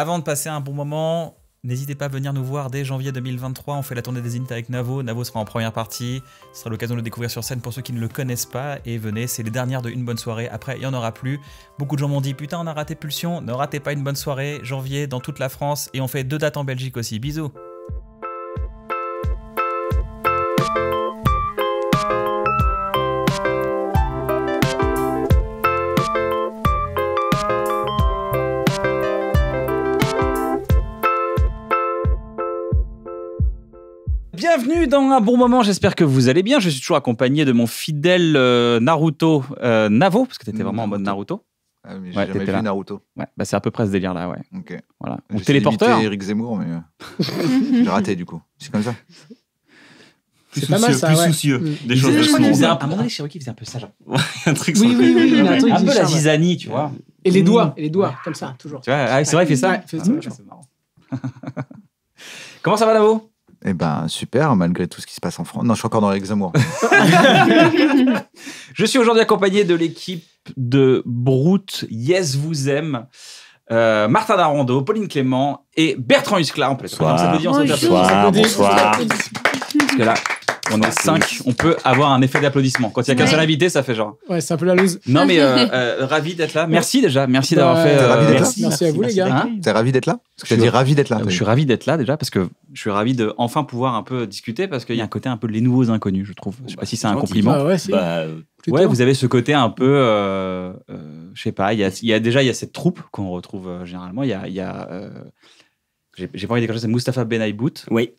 Avant de passer un bon moment, N'hésitez pas à venir nous voir dès janvier 2023. On fait la tournée des Intes avec Navo. Navo sera en première partie. Ce sera l'occasion de le découvrir sur scène pour ceux qui ne le connaissent pas. Et venez, c'est les dernières de Une Bonne Soirée. Après, il n'y en aura plus. Beaucoup de gens m'ont dit Putain, on a raté Pulsion. Ne ratez pas Une Bonne Soirée. Janvier, dans toute la France. Et on fait deux dates en Belgique aussi. Bisous. Bienvenue dans un bon moment, j'espère que vous allez bien. Je suis toujours accompagné de mon fidèle euh, Naruto euh, Navo, parce que t'étais vraiment en mode Naruto. Ah, mais j'ai ouais, jamais vu Naruto. Ouais, bah c'est à peu près ce délire-là, ouais. Ok. Voilà. Mon téléporteur. Eric Zemmour, mais euh, j'ai raté du coup. C'est comme ça. C'est pas mal, ça, plus soucieux mm. des choses. De un, à un moment donné, faisait un peu ça, genre. un truc. Oui, oui, oui, oui, un, peu la zizanie, tu vois. Et les mm. doigts, et les doigts, comme ça, toujours. Tu ah, c'est vrai, il fait ça. Marrant. Ah, Comment ça va, Navo eh ben super, malgré tout ce qui se passe en France. Non, je suis encore dans l'examour. je suis aujourd'hui accompagné de l'équipe de Brute, Yes vous aime, euh, Martin Darando, Pauline Clément et Bertrand Huskla. en bonsoir. Bonsoir. On est cinq, on peut avoir un effet d'applaudissement. Quand il y a qu'un seul invité, ça fait genre. Ouais, c'est un peu la loose. Non, mais euh, euh, ravi d'être là. Merci déjà, merci bah, d'avoir fait. Euh, ravi d'être là merci, à vous, les gars. T'es ravi d'être là que ravi d'être là. je suis ravi d'être là déjà parce que je suis ravi de enfin pouvoir un peu discuter parce qu'il y a un côté un peu les nouveaux inconnus, je trouve. Je sais pas si c'est un compliment. Ah bah, ouais, vous avez ce côté un peu, euh, je sais pas, il y a, déjà il y a cette troupe qu'on retrouve généralement. Il y a, j'ai pas envie de c'est Mustapha Ben Aibout. oui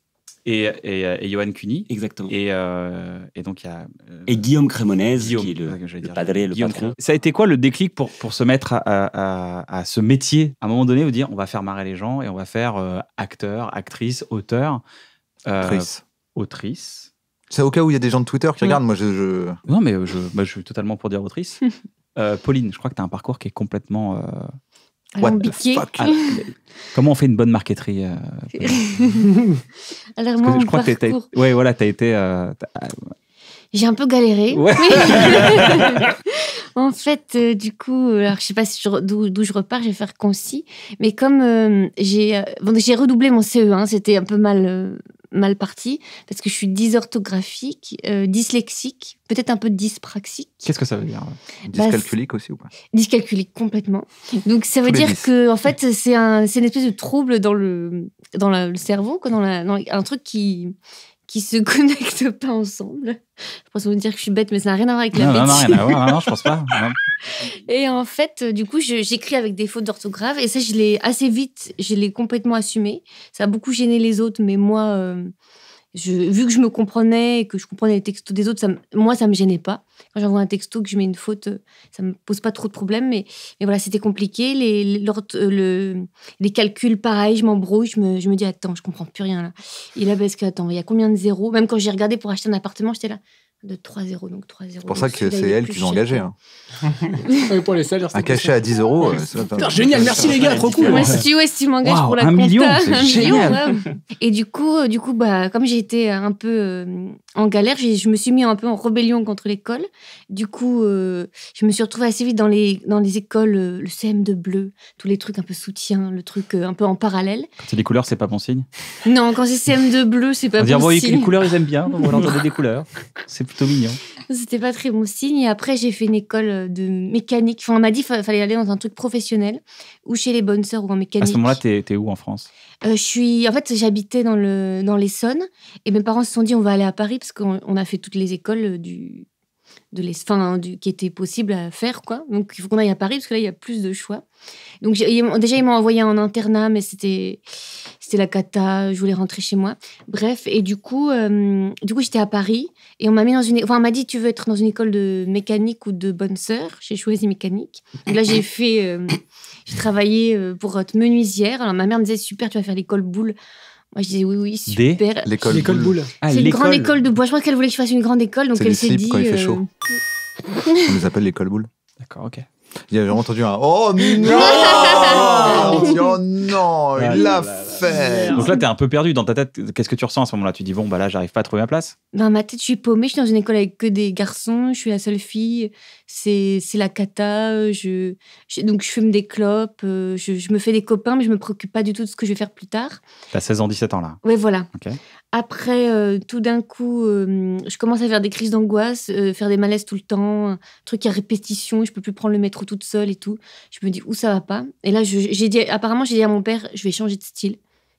et, euh, et, Johan Cuny. Exactement. Et, euh, et donc, il y a. Euh, et Guillaume Crémonez, qui est le, padré le patron. Ça a été quoi le déclic pour, pour se mettre à, à, ce métier À un moment donné, vous dire on va faire marrer les gens et on va faire acteur, actrice, auteur. autrice. Autrice. C'est au cas où il y a des gens de Twitter qui regardent. Moi, je, Non, mais je, bah, je suis totalement pour dire autrice. Pauline, je crois que tu as un parcours qui est complètement What the fuck ah, Comment on fait une bonne marqueterie euh, Alors moi, je crois que tu as, voilà, t'as été. Euh, ah, j'ai un peu galéré. Oui. en fait, euh, du coup, alors je sais pas d'où je repars, je vais faire concis, mais comme j'ai redoublé mon CE1, c'était un peu mal mal parti, parce que je suis dysorthographique, euh, dyslexique, peut-être un peu dyspraxique. Qu'est-ce que ça veut dire hein bah, Dyscalculique aussi ou pas Dyscalculique complètement. Donc ça veut dire que en fait c'est un, une espèce de trouble dans le dans le cerveau, quoi, dans, la, un truc qui qui se connectent pas ensemble. Je pense vous dire que je suis bête, mais ça n'a rien à voir avec la bêtise. Non, non, rien non, je pense pas. Et en fait, du coup, j'écris avec des fautes d'orthographe et ça, je l'ai assez vite, je l'ai complètement assumé. Ça a beaucoup gêné les autres, mais moi, euh, vu que je me comprenais et que je comprenais les textos des autres, ça moi, ça me gênait pas. Quand j'envoie un texto, que je mets une faute, euh, ça me pose pas trop de problèmes. Mais, mais voilà, c'était compliqué. Les, les euh, calculs, pareil, je m'embrouille. Je me, dis, attends, je comprends plus rien là. Et là, parce que, attends, il y a combien de zéros Même quand j'ai regardé pour acheter un appartement, j'étais là, de 3-0, donc 3-0. C'est pour ça que c'est elle qui ont engagée. Hein. pour les un cachet à 10 euros. Euh, génial, merci les gars, trop cool. Moi, si tu, m'engages pour la un million, un génial. Et du coup, euh, du coup bah, comme j'étais un peu euh, en galère, je me suis mis un peu en rébellion contre l'école. Du coup, je me suis retrouvée assez vite dans les, dans les écoles, le CM de bleu, tous les trucs un peu soutien, le truc un peu en parallèle. Quand c'est des couleurs, c'est pas bon signe Non, quand c'est CM de bleu, c'est pas On bon dire, voyez que les couleurs, ils aiment bien, on va des couleurs. C'est plutôt mignon. C'était pas très bon signe. Et après, j'ai fait une école euh, de mécanique. Enfin, on m'a dit qu'il fallait aller dans un truc professionnel ou chez les bonnes sœurs ou en mécanique. À ce moment-là, t'es où en France euh, je suis, en fait, j'habitais dans le dans l'Essonne et mes parents se sont dit on va aller à Paris parce qu'on a fait toutes les écoles euh, du de les, du, qui était possible à faire. quoi. Donc il faut qu'on aille à Paris parce que là, il y a plus de choix. Donc déjà, ils m'ont envoyé en internat, mais c'était c'était la cata, je voulais rentrer chez moi. Bref, et du coup, euh, du coup j'étais à Paris et on m'a mis dans une... Enfin, on m'a dit, tu veux être dans une école de mécanique ou de bonne sœur J'ai choisi mécanique. là, j'ai fait... Euh, j'ai travaillé euh, pour une menuisière. Alors ma mère me disait, super, tu vas faire l'école boule. Moi, je disais oui, oui, super. L'école boule. boule. Ah, c'est une grande école de bois. Je crois qu'elle voulait que je fasse une grande école, donc elle s'est dit. quand il fait euh, chaud. On les appelle l'école boule. D'accord, ok. vraiment entendu un Oh non Oh non, ah, il l'a fait Donc là, t'es un peu perdu dans ta tête. Qu'est-ce que tu ressens à ce moment-là Tu dis Bon, bah là, j'arrive pas à trouver ma place Dans bah, ma tête, je suis paumée, je suis dans une école avec que des garçons, je suis la seule fille c'est la cata. Je, donc, je fume des clopes, euh, je, me fais des copains, mais je me préoccupe pas du tout de ce que je vais faire plus tard. T'as 16 ans, 17 ans là Oui, voilà. Après, euh, tout d'un coup, euh, je commence à faire des crises d'angoisse, faire des malaises tout le temps, un truc à répétition, je peux plus prendre le métro toute seule et tout. Je me dis où ça va pas. Et là, j'ai dit, apparemment, j'ai dit à mon père, je vais changer de style.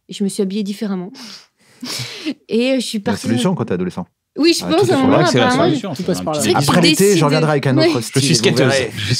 Et je me suis habillée différemment. et je suis partie. La solution quand t'es adolescent oui, je ah, pense. Après l'été, je reviendrai avec un autre style. Je suis skateuse. Je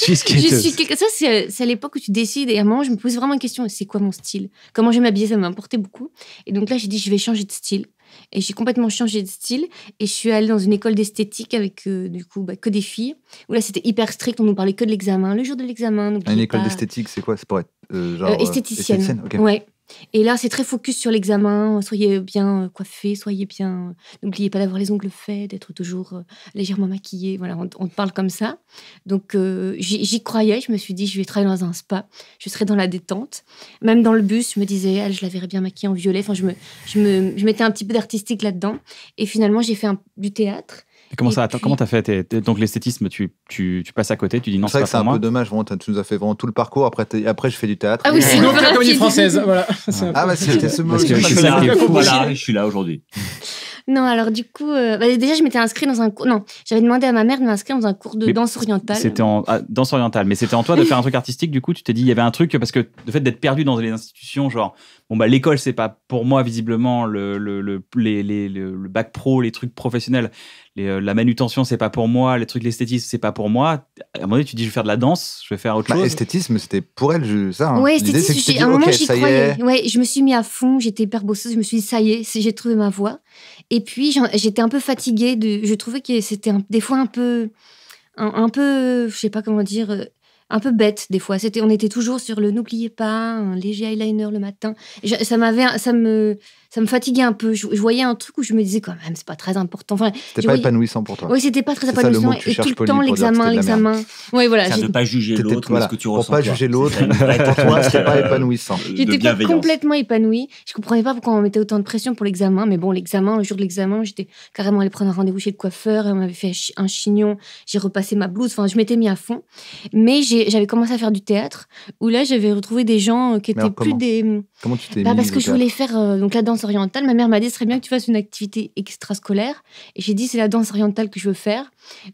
suis Ça, c'est à l'époque où tu décides. Et à un moment, je me pose vraiment la question c'est quoi mon style Comment je vais m'habiller Ça m'importait beaucoup. Et donc là, j'ai dit je vais changer de style. Et j'ai complètement changé de style. Et je suis allée dans une école d'esthétique avec, euh, du coup, bah, que des filles. Où là, c'était hyper strict. On nous parlait que de l'examen. Le jour de l'examen. Ah, une école d'esthétique, c'est quoi C'est pour être euh, genre, euh, esthéticienne. Ouais. Et là, c'est très focus sur l'examen. Soyez bien euh, coiffé, soyez bien. Euh, n'oubliez pas d'avoir les ongles faits, d'être toujours euh, légèrement maquillée. Voilà, on, parle comme ça. Donc, j'y croyais. Je me suis dit, je vais travailler dans un spa. Je serai dans la détente. Même dans le bus, je me disais, je la verrais bien maquillée en violet. Enfin, je me, je mettais un petit peu d'artistique là-dedans. Et finalement, j'ai fait un, du théâtre comment ça Comment t'as fait Donc l'esthétisme, tu, passes à côté, tu dis non. C'est vrai que c'est un peu dommage. tu nous as fait vraiment tout le parcours. Après, après, je fais du théâtre. Ah oui, c'est une la comédie française. Voilà. Ah bah c'était ce mot. Je suis là aujourd'hui. Non, alors du coup, euh, bah, déjà, je m'étais inscrite dans un cours. Non, j'avais demandé à ma mère de m'inscrire dans un cours de danse orientale. C'était en ah, danse orientale, mais c'était en toi de faire un truc artistique. Du coup, tu t'es dit, il y avait un truc parce que le fait d'être perdu dans les institutions, genre bon bah l'école c'est pas pour moi visiblement le le, bac pro les trucs professionnels euh, la manutention c'est pas pour moi les trucs l'esthétisme c'est pas pour moi à un moment donné tu dis je vais faire de la danse je vais faire autre bah, chose esthétisme c'était pour elle je, ça Oui, hein. ouais esthétisme c'est un moment j'y croyais je me suis mis à fond j'étais hyper bosseuse je me suis dit ça y est j'ai trouvé ma voie et puis j'étais un peu fatiguée de je trouvais que c'était des fois un peu un, un peu je sais pas comment dire euh, un peu bête des fois. C'était, on était toujours sur le n'oubliez pas un léger eyeliner le matin. ça m'avait, ça me, ça me fatiguait un peu. Je, voyais un truc où je me disais quand même, c'est pas très important. Enfin, c'était pas épanouissant pour toi. Oui, c'était pas très épanouissant. et tout le temps, l'examen, l'examen. Oui, voilà. ne pas juger l'autre, voilà, que tu ressens. pas juger l'autre, pour toi, c'était pas épanouissant. J'étais complètement épanouie. Je comprenais pas pourquoi on mettait autant de pression pour l'examen. Mais bon, l'examen, le jour de l'examen, j'étais carrément allée prendre un rendez-vous chez le coiffeur et on m'avait fait un chignon. J'ai repassé ma blouse. Enfin, je m'étais mis à fond. Mais j'avais commencé à faire du théâtre où là, j'avais retrouvé des gens euh, qui étaient plus des. Comment tu t'es bah, Parce que je voulais faire euh, donc la danse orientale, ma mère m'a dit, ce serait bien que tu fasses une activité extrascolaire. Et j'ai dit, c'est la danse orientale que je veux faire.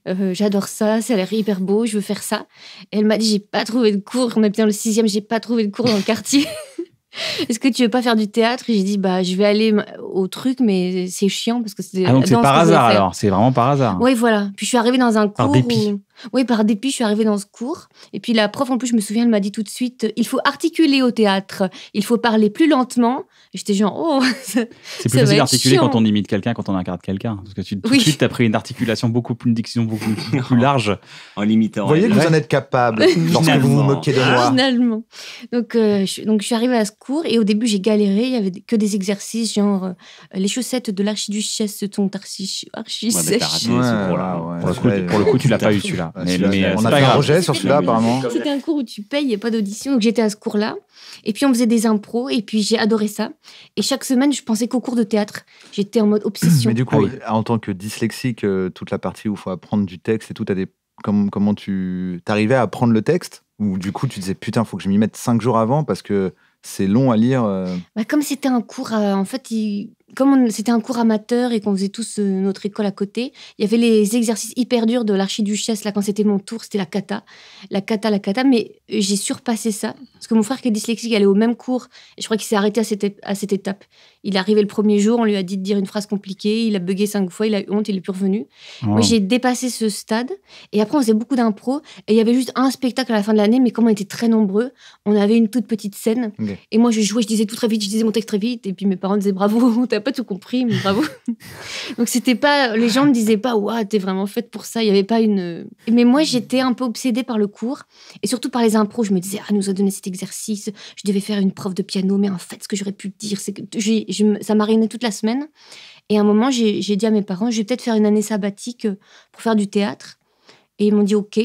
Euh, j'adore ça, ça a l'air hyper beau, je veux faire ça. elle m'a dit, j'ai pas trouvé de cours, on est dans le sixième, j'ai pas trouvé de cours dans le quartier. Est-ce que tu veux pas faire du théâtre Et j'ai dit, bah, je vais aller au truc, mais c'est chiant parce que c'est. Ah, donc c'est par hasard alors, c'est vraiment par hasard. Oui, voilà. Puis je suis arrivée dans un cours. Où... Oui, par dépit, je suis arrivée dans ce cours. Et puis la prof, en plus, je me souviens, elle m'a dit tout de suite euh, il faut articuler au théâtre, il faut parler plus lentement. j'étais genre, oh C'est plus facile d'articuler quand on imite quelqu'un, quand on incarne quelqu'un. Parce que tu, tout de suite, tu as pris une articulation beaucoup plus, une diction beaucoup plus large. en limitant. Vous voyez que vous en êtes capable lorsque vous vous moquez de moi. Finalement. Donc, euh, je, donc, je suis arrivée à ce cours et au début, j'ai galéré. Il y avait que des exercices, genre euh, les chaussettes de l'archiduchesse sont archi, sèches. pour, le coup, tu l'as pas eu celui-là on a fait un rejet sur celui-là, apparemment. C'était un cours où tu payes, il n'y a pas d'audition. Donc j'étais à ce cours-là. Et puis on faisait des impros. Et puis j'ai adoré ça. Et chaque semaine, je pensais qu'au cours de théâtre. J'étais en mode obsession. Mais du coup, ah euh, en tant que dyslexique, euh, toute la partie où il faut apprendre du texte et tout, à des... comment tu t'arrivais à apprendre le texte Ou du coup, tu disais putain, il faut que je m'y mette cinq jours avant parce que c'est long à lire. Euh. Bah, comme c'était un cours, en fait, il comme c'était un cours amateur et qu'on faisait tous euh, notre école à côté, il y avait les exercices hyper durs de l'archiduchesse. Là, quand c'était mon tour, c'était la cata. La cata, la cata. Mais euh, j'ai surpassé ça. Parce que mon frère qui est dyslexique il allait au même cours. je crois qu'il s'est arrêté à cette, à cette étape. Il est arrivé le premier jour, on lui a dit de dire une phrase compliquée. Il a bugué cinq fois, il a eu honte, il est plus revenu. Oh. Moi, j'ai dépassé ce stade. Et après, on faisait beaucoup d'impro. Et il y avait juste un spectacle à la fin de l'année. Mais comme on était très nombreux, on avait une toute petite scène. Et moi, je jouais, je disais tout très vite, je disais mon texte très vite. Et puis mes parents disaient bravo, pas tout compris, mais bravo. Donc c'était pas, les gens me disaient pas, waouh, t'es vraiment faite pour ça. Il y avait pas une. Mais moi, j'étais un peu obsédée par le cours et surtout par les impros. Je me disais, ah, nous a donné cet exercice. Je devais faire une prof de piano, mais en fait, ce que j'aurais pu dire, c'est que ça m'arrivait toute la semaine. Et à un moment, j'ai dit à mes parents, je vais peut-être faire une année sabbatique euh, pour faire du théâtre. Et ils m'ont dit OK.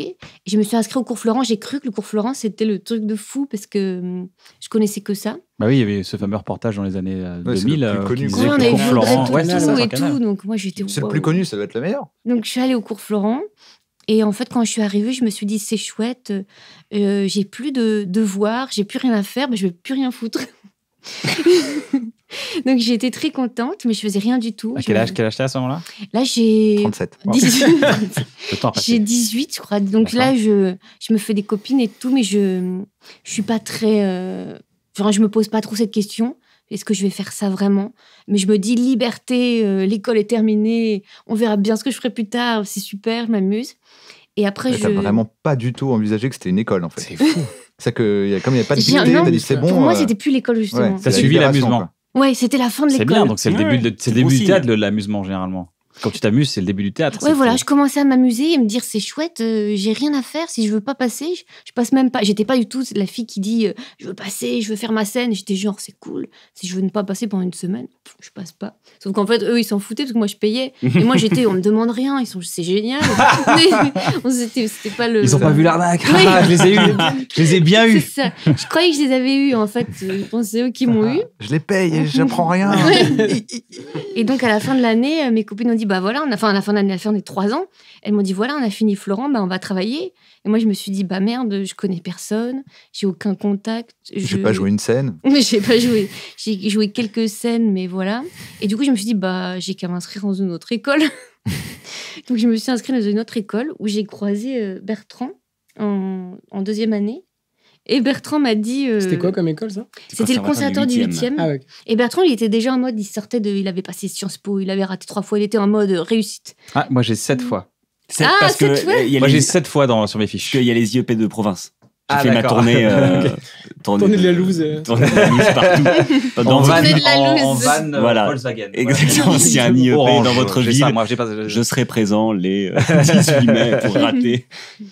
Je me suis inscrite au cours Florent. J'ai cru que le cours Florent, c'était le truc de fou parce que hum, je connaissais que ça. Bah oui, il y avait ce fameux reportage dans les années 2000. Euh, euh, connu. ouais, cours Florent. ouais, ça, tout. Donc moi, j'étais. C'est le plus connu, ça doit être le meilleur. Donc je suis allée au cours Florent. Et en fait, quand je suis arrivée, je me suis dit, c'est chouette, euh, j'ai plus de devoirs, j'ai plus rien à faire, mais je vais plus rien foutre. Donc j'étais très contente, mais je faisais rien du tout. À quel âge, quel âge à ce moment-là Là, j'ai. 37. j'ai 18, je crois. Donc là, je, je me fais des copines et tout, mais je je suis pas très. Euh, je me pose pas trop cette question. Est-ce que je vais faire ça vraiment Mais je me dis liberté, euh, l'école est terminée, on verra bien ce que je ferai plus tard, c'est super, je m'amuse. Et après, je je. T'as vraiment pas du tout envisagé que c'était une école, en fait. C'est fou. C'est que comme il n'y a pas de on t'as dit c'est bon. Pour moi, euh, c'était plus l'école justement. Ça suivit l'amusement. Ouais, c'était la fin de l'école. C'est bien, donc c'est le début, de, le début du théâtre, l'amusement généralement. Quand tu t'amuses, c'est le début du théâtre. Oui, voilà, je commençais à m'amuser et me dire c'est chouette, euh, j'ai rien à faire. Si je veux pas passer, je, passe même pas. J'étais pas du tout la fille qui dit euh, je veux passer, je veux faire ma scène. J'étais genre c'est cool. Si je veux ne pas passer pendant une semaine, je passe pas. Sauf qu'en fait, eux ils s'en foutaient parce que moi je payais. Et moi j'étais on me demande rien. Ils sont c'est génial. pas le. Ils ont pas vu l'arnaque. Ah, je les ai eu. Je les ai bien eu. Je croyais que je les avais eu en fait. Je pensais eux qui m'ont ah, eu. Je les paye et j'apprends rien. et donc à la fin de l'année, euh, mes copines ont dit bah voilà, on a, enfin, à la fin de trois ans. elle m'a dit, voilà, on a fini Florent, bah on va travailler. Et moi, je me suis dit, bah merde, je connais personne, j'ai aucun contact. Je vais pas joué une scène. j'ai pas joué. J'ai joué quelques scènes, mais voilà. Et du coup, je me suis dit, bah j'ai qu'à m'inscrire dans une autre école. Donc, je me suis inscrite dans une autre école où j'ai croisé euh, Bertrand en, en deuxième année et Bertrand m'a dit. Euh, C'était quoi comme école ça C'était le conservatoire du 8e. Ah, Et Bertrand, il était déjà en mode, il sortait de. Il avait passé Sciences Po, il avait raté trois fois, il était en mode euh, réussite. Ah, moi j'ai sept fois. Sept, ah, parce sept que fois Moi j'ai sept fois dans, sur mes fiches. Il y a les IEP de province. J'ai ah, fait ma tournée, euh, tournée, de la loose. Tournée de la loose partout. dans en van, en, en van euh, Volkswagen. Exactement. Si un IEP dans votre ville, je serai présent les 18 mai pour rater.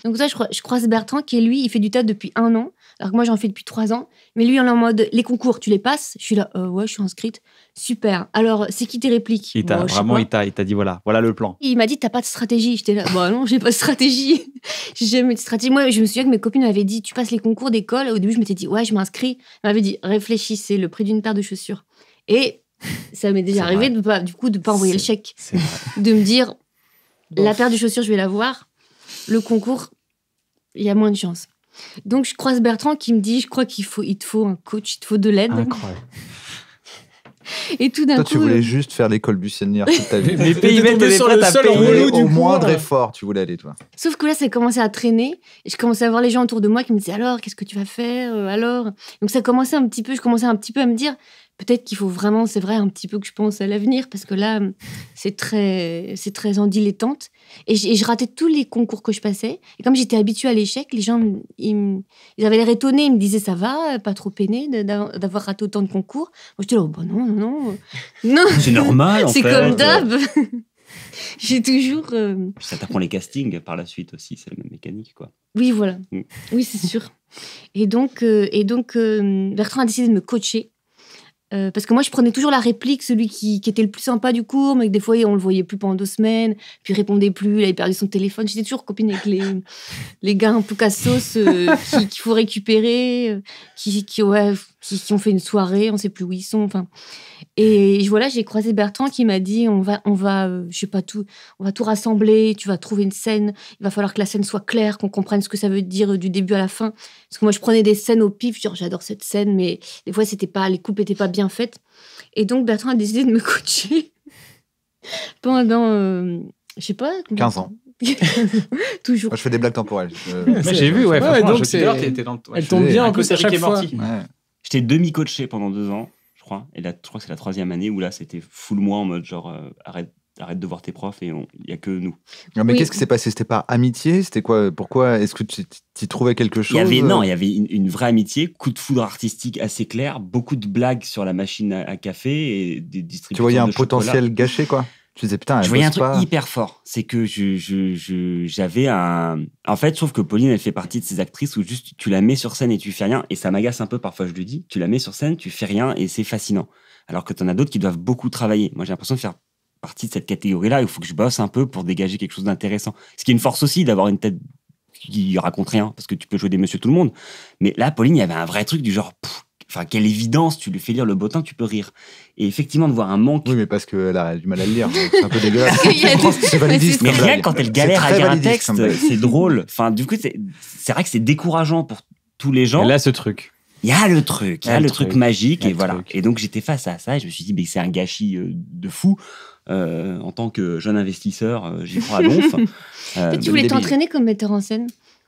Donc, toi, je, croise Bertrand qui, lui, il fait du tas depuis un an. Alors que moi, j'en fais depuis trois ans. Mais lui, on est en mode les concours, tu les passes Je suis là, euh, ouais, je suis inscrite. Super. Alors, c'est qui tes répliques Il t'a vraiment, il t'a dit voilà, voilà le plan. Il m'a dit, t'as pas de stratégie. J'étais là, bah non, j'ai pas de stratégie. j'ai jamais de stratégie. Moi, je me souviens que mes copines m'avaient dit, tu passes les concours d'école. Au début, je m'étais dit, ouais, je m'inscris. Elle m'avait dit, réfléchissez, le prix d'une paire de chaussures. Et ça m'est déjà arrivé, de pas, du coup, de pas envoyer le chèque. De me dire, la paire de chaussures, je vais l'avoir. Le concours, il y a moins de chances. Donc je croise Bertrand qui me dit, je crois qu'il faut, il te faut un coach, il te faut de l'aide. Incroyable. Et tout d'un coup. Toi, tu voulais euh, juste faire l'école seigneur toute ta vie. Mais Pays-Bas, le sol à du au moindre effort, tu voulais aller, toi. Sauf que là, ça commencé à traîner. Et je commençais à voir les gens autour de moi qui me disaient Alors, qu'est-ce que tu vas faire euh, Alors. Donc, ça commençait un petit peu, je commençais un petit peu à me dire peut-être qu'il faut vraiment, c'est vrai, un petit peu que je pense à l'avenir, parce que là, c'est très, c'est très en dilettante. Et, je ratais tous les concours que je passais. Et comme j'étais habituée à l'échec, les gens, ils, avaient l'air étonnés. Ils me disaient, ça va, pas trop peiné d'avoir raté autant de concours. Moi, je là, oh, bah non, non, non. C'est normal, en fait. C'est comme d'hab. J'ai toujours. Euh, ça t'apprend les castings par la suite aussi, c'est la même mécanique, quoi. Oui, voilà. Mm. Oui, c'est sûr. Et donc, euh, et donc euh, Bertrand a décidé de me coacher euh, parce que moi, je prenais toujours la réplique, celui qui, qui, était le plus sympa du cours, mais que des fois, on le voyait plus pendant deux semaines, puis il répondait plus, il avait perdu son téléphone. J'étais toujours copine avec les, les gars en peu cassos euh, qu'il qui faut récupérer, euh, qui, qui ouais, qui ont fait une soirée, on ne sait plus où ils sont. Enfin, et voilà, j'ai croisé Bertrand qui m'a dit on va, on va, euh, je sais pas tout, on va tout rassembler. Tu vas trouver une scène. Il va falloir que la scène soit claire, qu'on comprenne ce que ça veut dire euh, du début à la fin. Parce que moi, je prenais des scènes au pif, genre j'adore cette scène, mais des fois c'était pas, les coupes n'étaient pas bien faites. Et donc Bertrand a décidé de me coacher pendant, je euh, je sais pas, 15 ans. Toujours. Moi, je fais des blagues temporelles. j'ai vu, ouais. donc c'est. Elle tombe bien en plus, à chaque fois. J'étais demi-coaché pendant deux ans, je crois. Et là, je crois que c'est la troisième année où là, c'était full moi en mode genre, euh, arrête, arrête de voir tes profs et il n'y a que nous. mais qu'est-ce qui s'est passé C'était pas amitié C'était quoi Pourquoi Est-ce que tu trouvais quelque chose Non, il y avait une, vraie amitié, coup de foudre artistique assez clair, beaucoup de blagues sur la machine à, café et des distributions Tu voyais un potentiel gâché, quoi je disais, putain, je voyais un truc hyper fort. C'est que j'avais je, un. En fait, sauf que Pauline, elle fait partie de ces actrices où juste tu la mets sur scène et tu fais rien. Et ça m'agace un peu parfois, je le dis. Tu la mets sur scène, tu fais rien et c'est fascinant. Alors que t'en as d'autres qui doivent beaucoup travailler. Moi, j'ai l'impression de faire partie de cette catégorie-là il faut que je bosse un peu pour dégager quelque chose d'intéressant. Ce qui est une force aussi d'avoir une tête qui raconte rien parce que tu peux jouer des monsieur tout le monde. Mais là, Pauline, il y avait un vrai truc du genre. enfin, quelle évidence, tu lui fais lire le bottin, tu peux rire. Et effectivement, de voir un manque. Oui, mais parce qu'elle a du mal à le lire. C'est un peu dégueulasse. Mais rien quand elle galère à lire un texte, c'est drôle. Enfin, du coup, c'est vrai que c'est décourageant pour tous les gens. Elle a ce truc. Il y a le truc, il y a, le, truc, magique, et voilà. Et donc j'étais face à ça, et je me suis dit, mais c'est un gâchis euh, de fou. Euh, en tant que jeune investisseur, euh, j'y crois à l'onf. tu voulais t'entraîner comme metteur en scène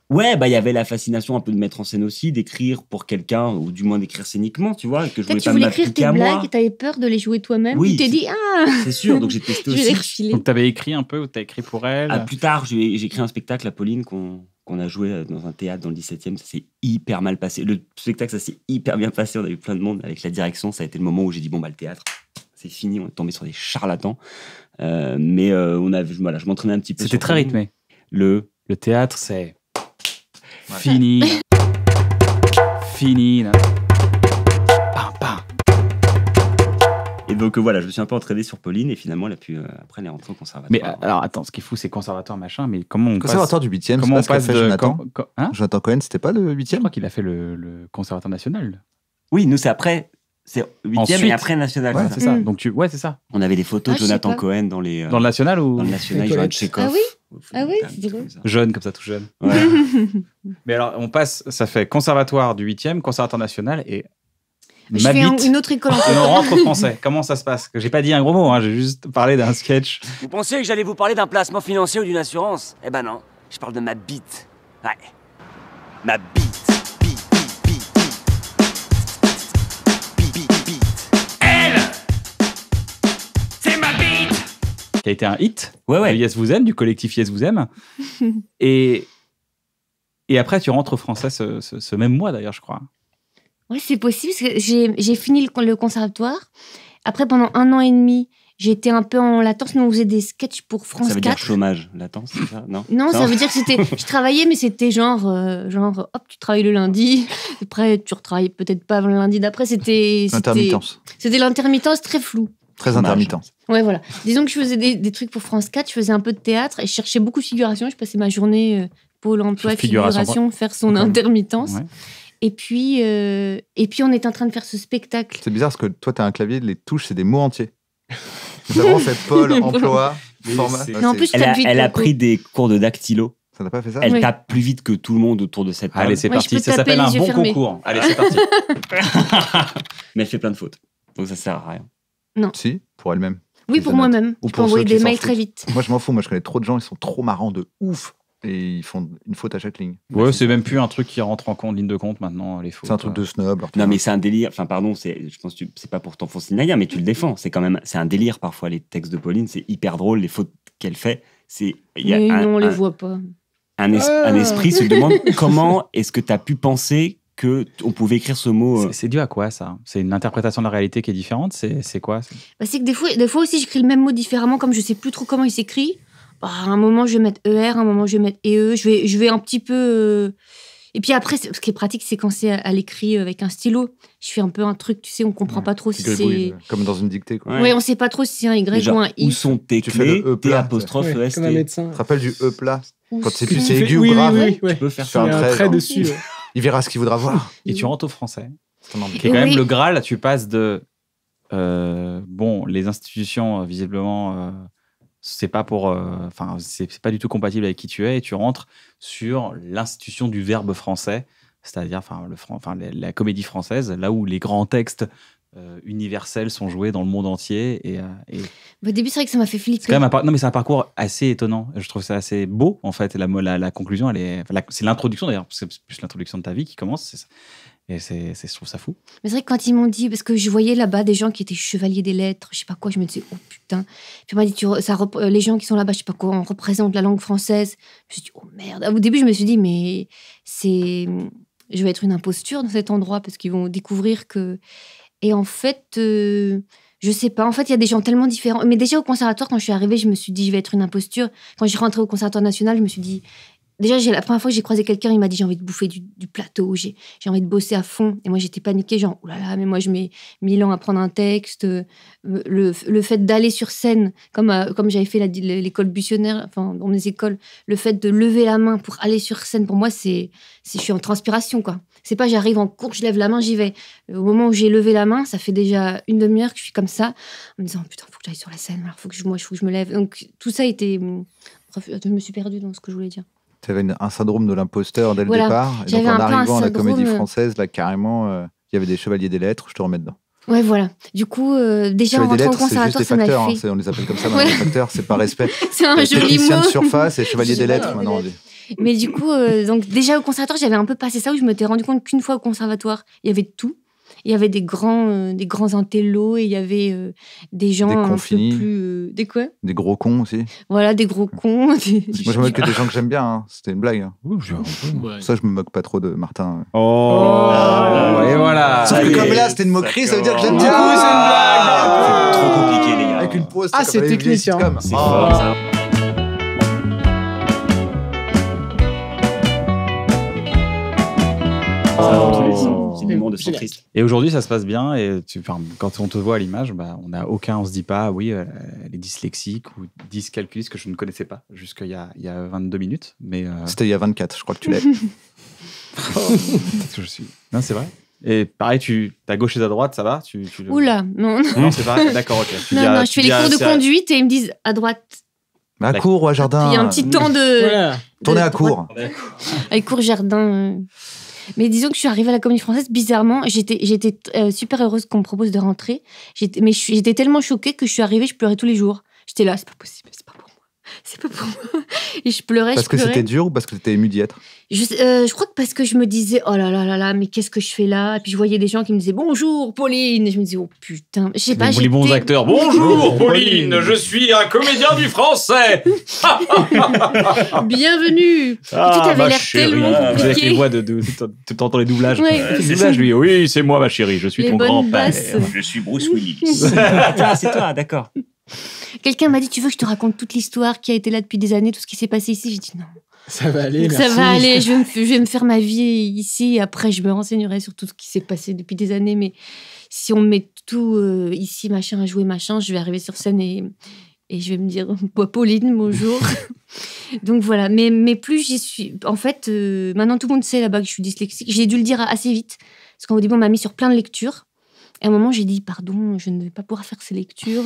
Ouais, bah, il y avait la fascination un peu de mettre en scène aussi, d'écrire pour quelqu'un ou du moins d'écrire scéniquement, tu vois, que je voulais tu voulais écrire tes blagues, t'avais peur de les jouer toi-même, oui, tu dit ah. C'est sûr, donc j'ai testé aussi. Donc t'avais écrit un peu ou t'as écrit pour elle. plus tard, j'ai écrit un spectacle à Pauline qu'on a joué euh, dans un théâtre dans le 17e, ça s'est hyper mal passé. Le spectacle, ça s'est hyper bien passé, on a eu plein de monde avec la direction, ça a été le moment où j'ai dit bon bah le théâtre, c'est fini, on est tombé sur des charlatans. Euh, mais euh, on a, voilà, je m'entraînais un petit peu. C'était très rythmé. Le le théâtre, c'est Fini. Fini. Et donc euh, voilà, je me suis un peu entraîné sur Pauline et finalement, elle a pu, euh, après, elle est rentrée au Mais euh, alors attends, ce qui est fou, c'est conservatoire machin, mais comment on Conservatoire du 8 Comment on passe de, Jonathan, quand, hein Jonathan Cohen, c'était pas le 8 moi, qui qu'il a fait le, le conservatoire national. Oui, nous, c'est après. C'est huitième et après national. c'est ça. Mm. Donc tu, ouais, c'est ça. On avait des photos de ah, Jonathan Cohen dans les. Euh, dans le national ou Dans le national, il y Ah oui, ah oui, c'est drôle. Jeune comme ça, tout jeune. Mais alors, on passe, ça fait conservatoire du huitième, conservatoire national et. Je fais une autre école. Et on rentre au français. Comment ça se passe J'ai pas dit un gros mot, hein, j'ai juste parlé d'un sketch. Vous pensiez que j'allais vous parler d'un placement financier ou d'une assurance Eh ben non, je parle de ma bite. Ouais, ma bite. qui a été un hit. Ouais, ouais. Yes Vous Aime, du collectif Yes Vous Aime. et, et après, tu rentres au français ce, même mois, d'ailleurs, je crois. Oui, c'est possible, parce que j'ai fini le, le, conservatoire. Après, pendant un an et demi, j'étais un peu en latence. Nous, on faisait des sketchs pour France 4. Ça veut dire chômage, latence, c'est ça Non, non, ça veut dire que c'était... Je travaillais, mais c'était genre, euh, genre, hop, tu travailles le lundi. Après, tu retravailles peut-être pas le lundi d'après. C'était... L'intermittence. C'était l'intermittence très floue. Très intermittent. Ouais, voilà. Disons que je faisais des, trucs pour France 4, je faisais un peu de théâtre et je cherchais beaucoup de figuration. Je passais ma journée euh, pôle emploi, figuration, faire son intermittence. Et puis, euh, et puis, on est en train de faire ce spectacle. C'est bizarre parce que toi, tu as un clavier, les touches, c'est des mots entiers. Nous c'est fait pôle, emploi, format. Non, en plus, elle, a, pris des cours de dactylo. Ça n'a pas fait ça Elle tape plus vite que tout le monde autour de cette table. Allez, c'est parti. Ça s'appelle un bon concours. Allez, c'est parti. Mais elle fait plein de fautes. Donc ça sert à rien. Non. Si, pour elle-même. Oui, pour moi-même. Ou pour envoyer des mails très vite. Moi, je m'en fous. Moi, je connais trop de gens, ils sont trop marrants de ouf. Et ils font une faute à chaque ligne. Ouais, c'est même plus un truc qui rentre en compte, ligne de compte maintenant, les fautes. C'est un truc euh. de snob. non, mais c'est un délire. Enfin, pardon, je pense que c'est pas pour t'enfoncer le mais tu le défends. C'est quand même c'est un délire parfois, les textes de Pauline. C'est hyper drôle, les fautes qu'elle fait. c'est y a non, on les voit pas. Un, un esprit se ah. demande comment est-ce que tu as pu penser que on pouvait écrire ce mot. C'est euh. dû à quoi ça C'est une interprétation de la réalité qui est différente C'est quoi ça bah, C'est que des fois, des fois aussi, j'écris le même mot différemment, comme je sais plus trop comment il s'écrit. Bah, à un moment, je vais mettre ER, à un moment, je vais mettre EE. E, je vais, je vais un petit peu. Euh. Et puis après, ce qui est pratique, c'est quand c'est à, l'écrit euh, avec un stylo. Je fais un peu un truc, tu sais, on comprend pas trop si c'est. Comme dans une dictée, quoi. Oui, ouais, on sait pas trop si c'est un Y ou un I. Où sont tes tu fais le e plat apostrophe e un médecin. Tu te rappelles du E plat Quand c'est aigu ou grave, hein tu peux faire un trait dessus. Il verra ce qu'il voudra voir. Et tu mm. rentres au français, qui est quand même le Graal. Tu passes de euh, bon, les institutions euh, visiblement. ce euh, c'est pas pour, enfin, c'est pas du tout compatible avec qui tu es, et tu rentres sur l'institution du verbe français, c'est-à-dire enfin, le enfin, la comédie française, là où les grands textes euh, universels sont joués dans le monde entier. Euh, et, Au début, c'est vrai que ça m'a fait flipper. mais c'est un parcours assez étonnant. Je trouve ça assez beau, en fait. La, la conclusion, c'est l'introduction, d'ailleurs. C'est plus l'introduction de ta vie qui commence. Et je trouve ça fou. Mais c'est vrai que quand ils m'ont dit, parce que je voyais là-bas des gens qui étaient chevaliers des lettres, je sais pas quoi, je me disais, oh putain. Puis on m'a dit, ça, les gens qui sont là-bas, je sais pas quoi, on représente la langue française. Je me suis dit, oh merde. Au début, je me suis dit, mais c'est. Je vais être une imposture dans cet endroit parce qu'ils vont découvrir que et en fait, je euh, je sais pas. En fait, il y a des gens tellement différents. Mais déjà au conservatoire, quand je suis arrivée, je me suis dit, je vais être une imposture. Quand je suis rentrée au conservatoire national, je me suis dit, Déjà, la première fois que j'ai croisé quelqu'un, il m'a dit j'ai envie de bouffer du, plateau, j'ai envie de bosser à fond. Et moi, j'étais paniquée, genre, oh là là, mais moi, je mets mille ans à prendre un texte. Euh, le, fait d'aller sur scène, comme, euh, comme j'avais fait l'école buissonnaire, enfin, dans mes écoles, le fait de lever la main pour aller sur scène, pour moi, c'est je suis en transpiration, quoi. C'est pas j'arrive en cours, je lève la main, j'y vais. Au moment où j'ai levé la main, ça fait déjà une demi-heure que je suis comme ça, en me disant, putain, faut que j'aille sur la scène, faut que je, moi, faut que je me lève. Donc, tout ça était. Bref, hum, je me suis perdue dans ce que je voulais dire. Tu avais un syndrome de l'imposteur dès le départ. Et donc, en arrivant à la comédie euh, française, là, carrément, euh, il y avait des chevaliers des lettres, je te remets dedans. Ouais, voilà. Du coup, euh, déjà en rentrant au conservatoire, ça facteurs, hein, fait... on les appelle comme ça dans les facteurs, c'est pas respect. c'est un joli mot. de surface et chevalier des lettres maintenant. Mais du coup, donc déjà au conservatoire, j'avais un peu passé ça où je m'étais rendu compte qu'une fois au conservatoire, il y avait tout il y avait des grands, euh, des grands et il y avait euh, des gens des un peu plus. Euh, des quoi Des gros cons aussi. Voilà, des gros cons. Moi, je me moque que des gens que j'aime bien. Hein. C'était une blague. Hein. ouais. Ça, je me moque pas trop de Martin. Oh, oh. Et voilà Sauf que comme là, c'était une moquerie, ça veut dire que j'aime ah. bien. c'est une blague Trop ah. compliqué, les gars. Avec une pause. Ah, c'est technicien. C'est Oh. de Et aujourd'hui, ça se passe bien. Et tu, quand on te voit à l'image, bah, on n'a aucun, on se dit pas, oui, euh, elle est dyslexique ou dyscalculiste que je ne connaissais pas jusqu'à il y a 22 minutes. Mais euh, c'était il y a 24, je crois que tu l'as. que je suis. Non, c'est vrai. Et pareil, tu à gauche et à droite, ça va tu, tu... Oula, non. Non, c'est vrai d'accord, ok. non, non, je fais les cours de conduite et ils me disent à droite. À cour court ou à jardin Il y a un petit euh, temps de. Tourner à court. À court jardin. Mais disons que je suis arrivée à la commune française, bizarrement, j'étais, euh, super heureuse qu'on me propose de rentrer. mais j'étais tellement choquée que je suis arrivée, je pleurais tous les jours. J'étais là, c'est pas possible, c'est pas pour moi. Et je pleurais. Parce je pleurais. que c'était dur ou parce que t'étais ému d'y être euh, je, crois que parce que je me disais, oh là là là là, mais qu'est-ce que je fais là Et puis je voyais des gens qui me disaient, bonjour Pauline. Et je me disais, oh putain, je sais pas. Les bons acteurs. Bonjour Pauline, je suis un comédien du français. Bienvenue. Ah, tu avais l'air tellement les voix de, les doublages. Oui, c'est moi ma chérie, je suis ton grand-père. Je suis Bruce Willis. ah, c'est toi, d'accord. Quelqu'un m'a dit Tu veux que je te raconte toute l'histoire qui a été là depuis des années, tout ce qui s'est passé ici J'ai dit Non. Ça va aller, Ça va aller, je vais, me, faire ma vie ici. après, je me renseignerai sur tout ce qui s'est passé depuis des années. Mais si on met tout euh, ici, machin, à jouer, machin, je vais arriver sur scène et, je vais me dire Pauline, bonjour. Donc voilà, mais, mais plus j'y suis. En fait, euh, maintenant tout le monde sait là-bas que je suis dyslexique. J'ai dû le dire assez vite. Parce qu'au début, on m'a mis sur plein de lectures à un moment, j'ai dit pardon, je ne vais pas pouvoir faire ces lectures,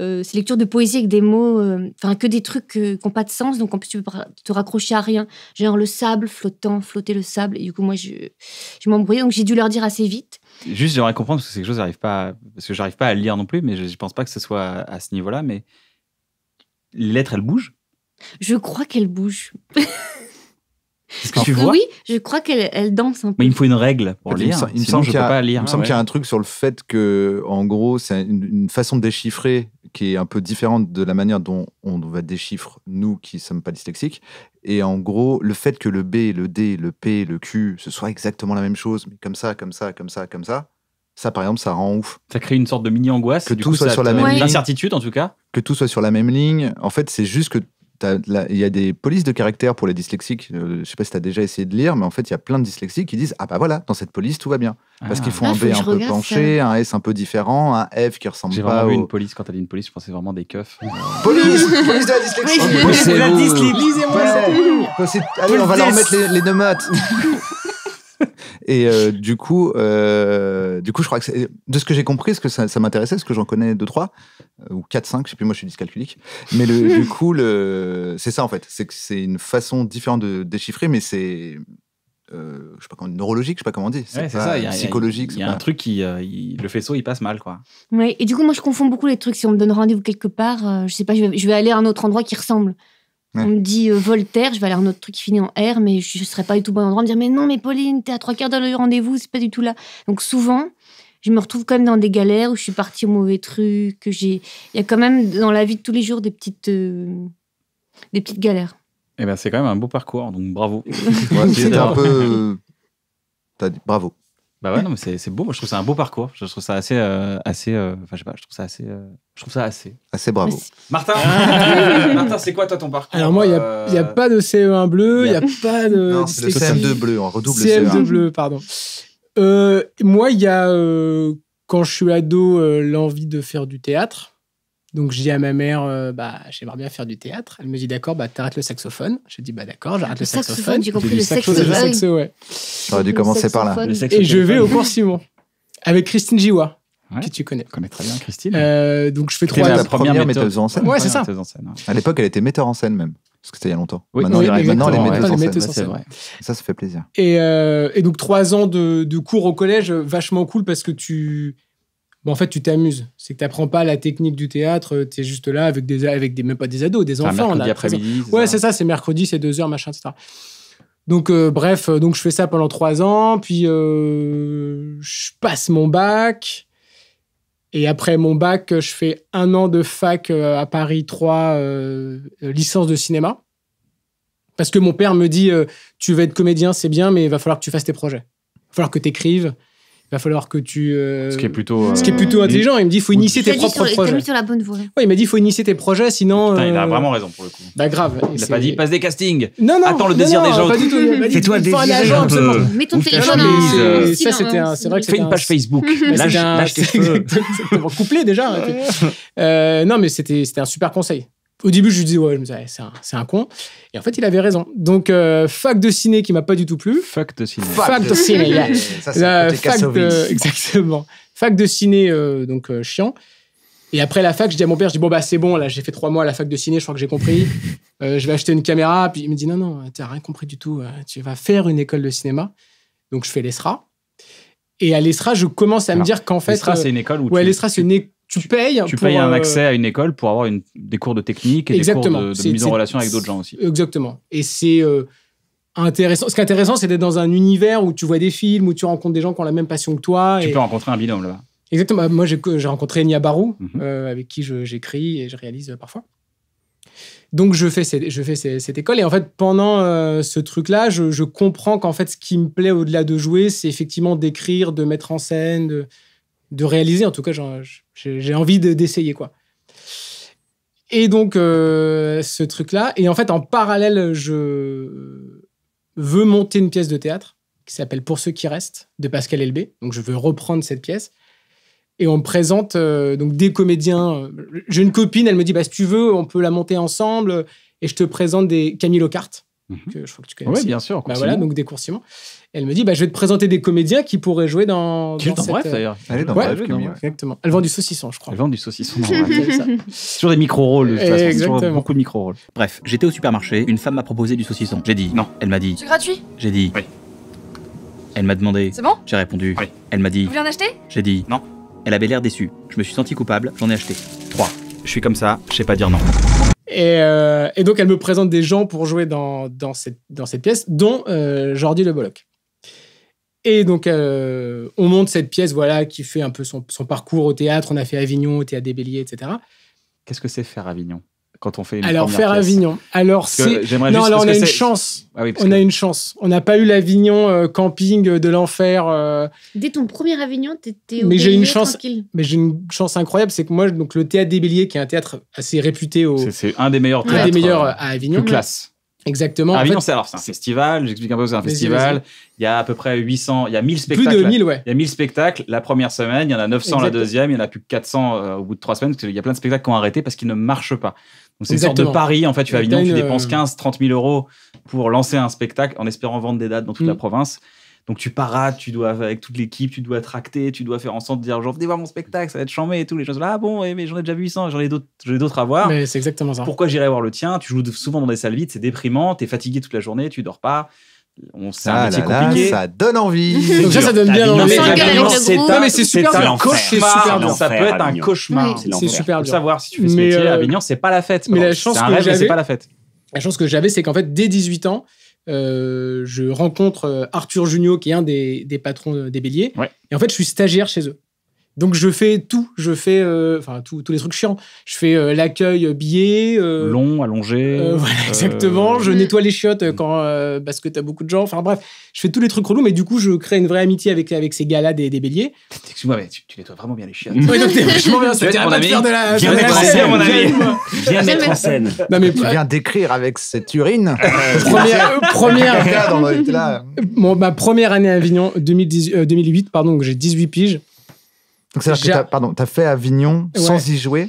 euh, ces lectures de poésie avec des mots, euh, enfin que des trucs qui n'ont pas de sens. Donc en plus, tu peux te raccrocher à rien, genre le sable flottant, flotter le sable. Et du coup, moi, je, je m'embrouillais, donc j'ai dû leur dire assez vite. Juste, j'aimerais comprendre parce que c'est quelque chose pas, parce que j'arrive pas à lire non plus, mais je, ne pense pas que ce soit à ce niveau-là. Mais les lettres, elles bougent. Je crois qu'elles bougent. tu vois Oui, je crois qu'elle danse un peu. Mais il me faut une règle pour lire. Il me semble, Il me qu'il y a un truc sur le fait que, en gros, c'est une, façon de déchiffrer qui est un peu différente de la manière dont on va déchiffrer nous qui sommes pas dyslexiques. Et en gros, le fait que le B, le D, le P, le Q, ce soit exactement la même chose, mais comme ça, comme ça, comme ça, comme ça, ça, par exemple, ça rend ouf. Ça crée une sorte de mini angoisse. Que tout soit sur la même en tout cas. Que tout soit sur la même ligne. En fait, c'est juste que il y a des polices de caractère pour les dyslexiques. Euh, je sais pas si tu as déjà essayé de lire, mais en fait, il y a plein de dyslexiques qui disent Ah bah voilà, dans cette police, tout va bien. Ah. Parce qu'ils font ah, un B un peu penché, un S un peu différent, un F qui ressemble pas. J'ai vraiment vu une police, quand t'as dit une police, je pensais vraiment des keufs. police Police de la dyslexie oh, la dyslexie Allez, on va leur mettre les, les et euh, du coup, euh, du coup, je crois que de ce que j'ai compris, ce que ça, ça m'intéressait, ce que j'en connais deux trois euh, ou quatre cinq, je sais plus. Moi, je suis dyscalculique, mais le, du coup, le, c'est ça en fait. C'est que c'est une façon différente de déchiffrer, mais c'est euh, je sais pas comment, neurologique, je sais pas comment on dit. c'est ça, psychologique. Il y a, un truc qui, le faisceau, il passe mal, quoi. et du coup, moi, je confonds beaucoup les trucs. Si on me donne rendez-vous quelque part, je sais pas, je vais, aller à un autre endroit qui ressemble. On me dit euh, Voltaire, je vais aller à un autre truc qui finit en R, mais je ne serais pas du tout bon endroit de me dire Mais non, mais Pauline, t'es à trois quarts d'heure du rendez-vous, c'est pas du tout là. Donc souvent, je me retrouve quand même dans des galères où je suis partie au mauvais truc, que j'ai. Il y a quand même dans la vie de tous les jours des petites, euh, des petites galères. Eh ben, c'est quand même un beau parcours, donc bravo. C'est un peu. Bravo. Bah ouais, non, mais c'est beau. Moi, je trouve ça un beau parcours. Je trouve ça assez. Euh, assez euh, enfin, je sais pas, je trouve ça assez. Euh, je trouve ça assez. Assez bravo. Martin, Martin c'est quoi, toi, ton parcours Alors, moi, il n'y a, a pas de CE1 bleu, il n'y a... pas de. Non, c'est le CM2 bleu, on redouble CM2 ce 2 bleu, pardon. moi, il y a, quand je suis ado, l'envie de faire du théâtre. Donc je dis à ma mère, euh, bah, j'aimerais bien faire du théâtre. Elle me dit d'accord, bah t'arrêtes le saxophone. Je dis bah d'accord, j'arrête le, saxophone. J'ai compris le saxophone. J'aurais dû commencer par là. Et je vais au cours Simon avec Christine Jiwa. Que tu connais. Je connais très bien Christine. Euh, donc je fais trois. La, la première metteuse en scène. Ouais, c'est ça. À l'époque, elle était metteuse en scène même, parce que c'était il y a longtemps. maintenant, elle est maintenant en scène. Vrai. Ça, ça fait plaisir. Et, euh, donc trois ans de, cours au collège, vachement cool parce que tu, en fait, tu t'amuses. C'est que tu n'apprends pas la technique du théâtre, euh, tu es juste là avec des, avec des, même pas des ados, des enfants. mercredi après-midi. Ouais, c'est ça, c'est mercredi, c'est deux heures, machin, etc. Donc, euh, bref, euh, donc je fais ça pendant trois ans, puis je passe mon bac. Et après mon bac, je fais un an de fac à Paris 3, licence de cinéma. Parce que mon père me dit Tu veux être comédien, c'est bien, mais il va falloir que tu fasses tes projets. Il va falloir que tu écrives, il va falloir que tu. Euh, ce qui est plutôt. Ce qui est euh, plutôt intelligent. Il me dit, il faut initier tes propres sur, projets. Mis sur la bonne voie. Ouais, il m'a dit, il faut initier tes projets, sinon. il a euh, vraiment raison pour le coup. Bah grave. Il n'a pas dit, passe des castings. Non, non. Attends le désir des gens. Pas Fais-toi des agent. Mets ton téléphone. Ça, c'était. C'est vrai que Fais une page Facebook. Lâche tes cheveux. Couplé déjà. Non, mais c'était un super conseil au début, je lui disais, ouais, c'est un, con. Et en fait, il avait raison. Donc, euh, fac de ciné qui m'a pas du tout plu. Fac de ciné. Fac, de ciné, Ça, la, fac de, Exactement. Fac de ciné, euh, donc euh, chiant. Et après la fac, je dis à mon père, je dis, bon, bah, c'est bon, là, j'ai fait trois mois à la fac de ciné, je crois que j'ai compris. je vais acheter une caméra. Puis il me dit, non, non, t'as rien compris du tout. Tu vas faire une école de cinéma. Donc, je fais l'ESRA. Et à l'ESRA, je commence à me dire qu'en fait. L'ESRA, c'est une école où Ouais, l'ESRA, c'est une école tu, payes. Tu un euh, accès à une école pour avoir une, des cours de technique et des cours de, mise en relation avec d'autres gens aussi. Exactement. Et c'est euh, intéressant. Ce qui est intéressant, c'est d'être dans un univers où tu vois des films, où tu rencontres des gens qui ont la même passion que toi. Tu peux rencontrer un binôme là-bas. Exactement. Bah, moi, j'ai rencontré Nia Barou, mhm. euh, avec qui j'écris et je réalise parfois. Donc, je fais, cette, je fais école. Et en fait, pendant ce truc-là, je, je, comprends qu'en fait, ce qui me plaît au-delà de jouer, c'est effectivement d'écrire, de mettre en scène, de, de réaliser. En tout cas, j'ai envie d'essayer, quoi. Et donc, euh, ce truc-là. Et en fait, en parallèle, je veux monter une pièce de théâtre qui s'appelle Pour ceux qui restent de Pascal Elbé. Donc, je veux reprendre cette pièce. Et on me présente euh, donc des comédiens. J'ai une copine, elle me dit bah, si tu veux, on peut la monter ensemble. Et je te présente des Camille Locarte. Mhm. » que je crois que tu connais. Oui, bien sûr. Bah, voilà, donc des cours Simon elle me dit bah, Je vais te présenter des comédiens qui pourraient jouer dans. Qui dans, Bref, d'ailleurs. Elle est dans Bref, Exactement. Elle vend du saucisson, je crois. Elle vend du saucisson. toujours des micro-rôles. beaucoup de micro-rôles. Bref, j'étais au supermarché. Une femme m'a proposé du saucisson. J'ai dit Non. Elle m'a dit C'est gratuit J'ai dit Oui. Elle m'a demandé C'est bon J'ai répondu Oui. Elle m'a dit Vous voulez en acheter J'ai dit Non. Elle avait l'air déçue. Je me suis senti coupable. J'en ai acheté. 3. Je suis comme ça, je sais pas dire non. Et, euh, et, donc, elle me présente des gens pour jouer dans, dans, cette, pièce, dont euh, Jordi Le Bolloc. Et donc, euh, on monte cette pièce, voilà, qui fait un peu son, parcours au théâtre. On a fait Avignon, au théâtre des Béliers, etc. Qu'est-ce que c'est faire Avignon quand on fait une Alors, faire pièce. Avignon. Alors, c'est. Non, alors ah on a une chance. on a une chance. On n'a pas eu l'Avignon euh, camping de l'enfer. Euh. Dès ton premier Avignon, t'étais au mais j'ai une chance. Tranquille. Mais j'ai une chance incroyable, c'est que moi, donc le théâtre des Béliers, qui est un théâtre assez réputé au. C'est un des meilleurs théâtres. des meilleurs à Avignon. Plus classe. Exactement. Avignon, ah en c'est alors c'est un festival. J'explique un peu, c'est un festival. Il y a à peu près 800, il y a 1000 spectacles. Plus de 1000, ouais. Il y a 1000 spectacles la première semaine, il y en a 900 la deuxième, il y en a plus que 400 euh, au bout de trois semaines parce qu'il y a plein de spectacles qui ont arrêté parce qu'ils ne marchent pas. Donc c'est une sorte de pari en fait. Tu vas tu euh, dépenses 15, 30 000 euros pour lancer un spectacle en espérant vendre des dates dans toute mm. la province. Donc tu parades, tu dois avec toute l'équipe, tu dois tracter, tu dois faire en sorte de dire genre venez voir mon spectacle, ça va être chambé et tout. Les gens là ah bon mais j'en ai déjà vu 800, j'en ai d'autres, d'autres à voir. Mais c'est exactement ça. Pourquoi j'irai voir le tien Tu joues souvent dans des salles vides, c'est déprimant, t'es fatigué toute la journée, tu dors pas. On c'est un ah compliqué. ça donne envie. Donc ça, ça donne bien envie. C'est un, mais c'est super cauchemar. Ça peut être un cauchemar. C'est super bien. Savoir si tu fais ce métier à euh, Avignon, c'est pas la fête. Mais la chance que j'avais, c'est pas la fête. La chance que j'avais, c'est qu'en fait, dès 18 ans, euh, je rencontre euh, Arthur Junio, qui est un des, patrons euh, des Béliers. Et en fait, je suis stagiaire chez eux. Donc je fais tout, je fais euh, enfin tous les trucs chiants. Je fais euh, l'accueil euh, billet long, allongé. voilà, exactement. Je mm. nettoie les chiottes quand parce que t'as beaucoup de gens. Enfin bref, je fais tous les trucs relous, mais du coup je crée une vraie amitié avec avec ces gars-là des, des béliers. Excuse-moi, mais tu, nettoies vraiment bien les chiottes. Oui, donc t'es vachement bien. C'est De la, viens mettre en scène, mon ami. Viens mettre en scène. mais tu viens d'écrire avec cette urine. première, première. dans ma première année à Avignon, 2018, 2008, pardon, j'ai 18 piges. Donc c'est-à-dire que tu pardon, t'as fait Avignon sans y jouer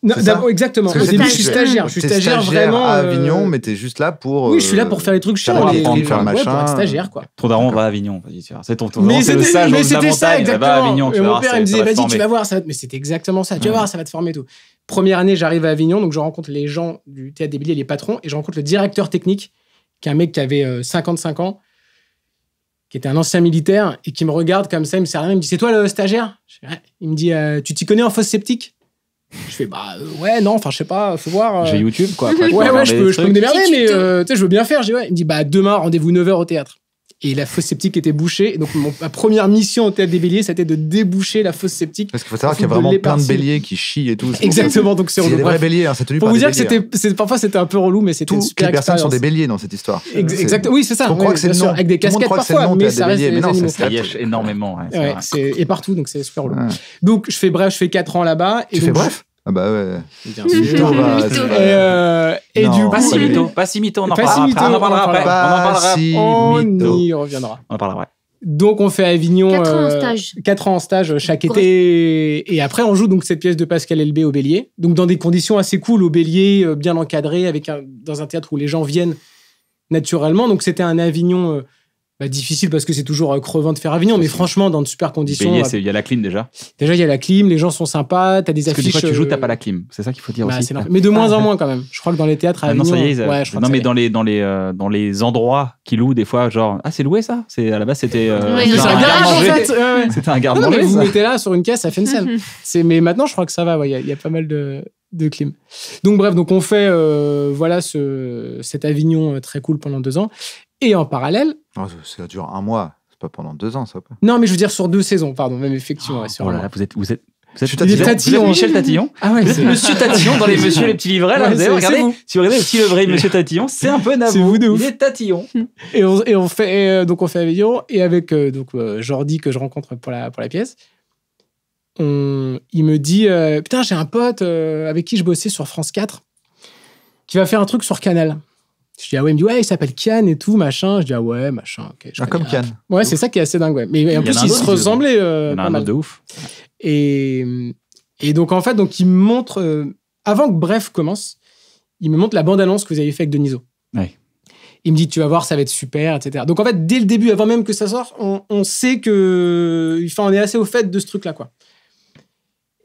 non, exactement. Au début, je suis stagiaire. Je suis stagiaire, stagiaire vraiment. À euh, Avignon, mais t'es juste là pour. Oui, euh, je suis là pour faire les trucs chiants. Pour faire machin. pour être stagiaire, quoi. Ton daron va à Avignon. C'est ton, tour. mais c'était, sage mais c'était ça, exactement. À Avignon, mon père, il me disait, vas-y, tu vas voir, ça Mais c'était exactement ça. Tu vas voir, ça va te former et tout. Première année, j'arrive à Avignon, donc je rencontre les gens du théâtre des billets, les patrons, et je rencontre le directeur technique, qui est un mec qui avait 55 euh, ans qui était un ancien militaire et qui me regarde comme ça, il me sert la main, il me dit C'est toi le stagiaire Il me dit euh, Tu t'y connais en fausse sceptique je fais bah euh, ouais non enfin je sais pas faut voir euh. j'ai YouTube quoi ouais ouais je peux, me démerder mais je veux bien faire il me dit bah demain rendez-vous 9h au théâtre et la fosse septique était bouchée. donc, ma première mission au théâtre des béliers, c'était de déboucher la fosse septique. Parce qu'il faut savoir qu'il y a vraiment plein de béliers qui chient et tout. Exactement. Donc, c'est des vrais béliers. Hein, tenu Pour vous dire que c'était, hein. parfois c'était un peu relou, mais c'était une super les personnes sont des béliers dans cette histoire. Exactement. Oui, c'est ça. On croit que c'est non. Avec des casquettes parfois, mais ça reste des animaux. Ça énormément. Et partout, donc c'est super relou. Donc, je fais bref, je fais 4 ans là-bas. Tu fais bref ah bah ouais. Mito bah, va. Euh, et du coup, pas si mytho, pas si on en parlera après. On en parlera. On y reviendra. On en parlera après. Donc on fait Avignon 4 ans en euh, stage, 4 ans en stage chaque été et après on joue donc cette pièce de Pascal Elbé au Bélier. Donc dans des conditions assez cool au Bélier euh, bien encadré avec dans un théâtre où les gens viennent naturellement. Donc c'était un Avignon euh, bah, difficile parce que c'est toujours euh, crevant de faire Avignon, mais franchement, dans de super conditions. Euh, il y a la clim déjà. Déjà, il y a la clim, les gens sont sympas, t'as des affiches. que des fois, tu joues, t'as euh, pas la clim. C'est ça qu'il faut dire bah, aussi. Mais de moins en ah. moins quand même. Je crois que dans les théâtres à ah Avignon. non, non mais dans les, dans, les, dans les endroits qui louent, des fois, genre, ah, c'est loué ça c'est, À la base, c'était. c'était un, garde-manger. en fait. c'était un garde-manger. Vous mettez là sur une caisse ça à une c'est, mais maintenant, je crois que ça va. Il y, a pas mal de, de clim. Donc, bref, donc on fait voilà ce, cet Avignon très cool pendant deux ans. Et en parallèle. ça dure un mois, c'est pas pendant deux ans, ça. Non, mais je veux dire sur deux saisons, pardon, même effectivement. Oh, oh là vous êtes, vous êtes vous êtes, Michel Tatillon. Ah ouais, vous êtes Monsieur Tatillon dans les Monsieur les petits livrets. Là, vous regardez, si vous regardez les petits livrets, Monsieur Tatillon, c'est un peu nabou. C'est vous de ouf. Il est Tatillon. Et on, et on fait euh, donc on fait et avec euh, donc euh, Jordi que je rencontre pour la pour la pièce. On, il me dit putain j'ai un pote avec qui je bossais sur France 4 qui va faire un truc sur Canal. Je dis, ah ouais, il me dit, ouais, il s'appelle Kian et tout, machin. Je dis, ah ouais, machin. ok. » ah, comme Kian. Ouais, c'est ça qui est assez dingue. Ouais. Mais en plus, ils se ressemblaient. Euh, il un autre de ouf. Et, et donc, en fait, donc, il me montre, euh, avant que Bref commence, il me montre la bande-annonce que vous avez fait avec Deniso. Ouais. Il me dit, tu vas voir, ça va être super, etc. Donc, en fait, dès le début, avant même que ça sorte, on, on sait que. Enfin, on est assez au fait de ce truc-là, quoi.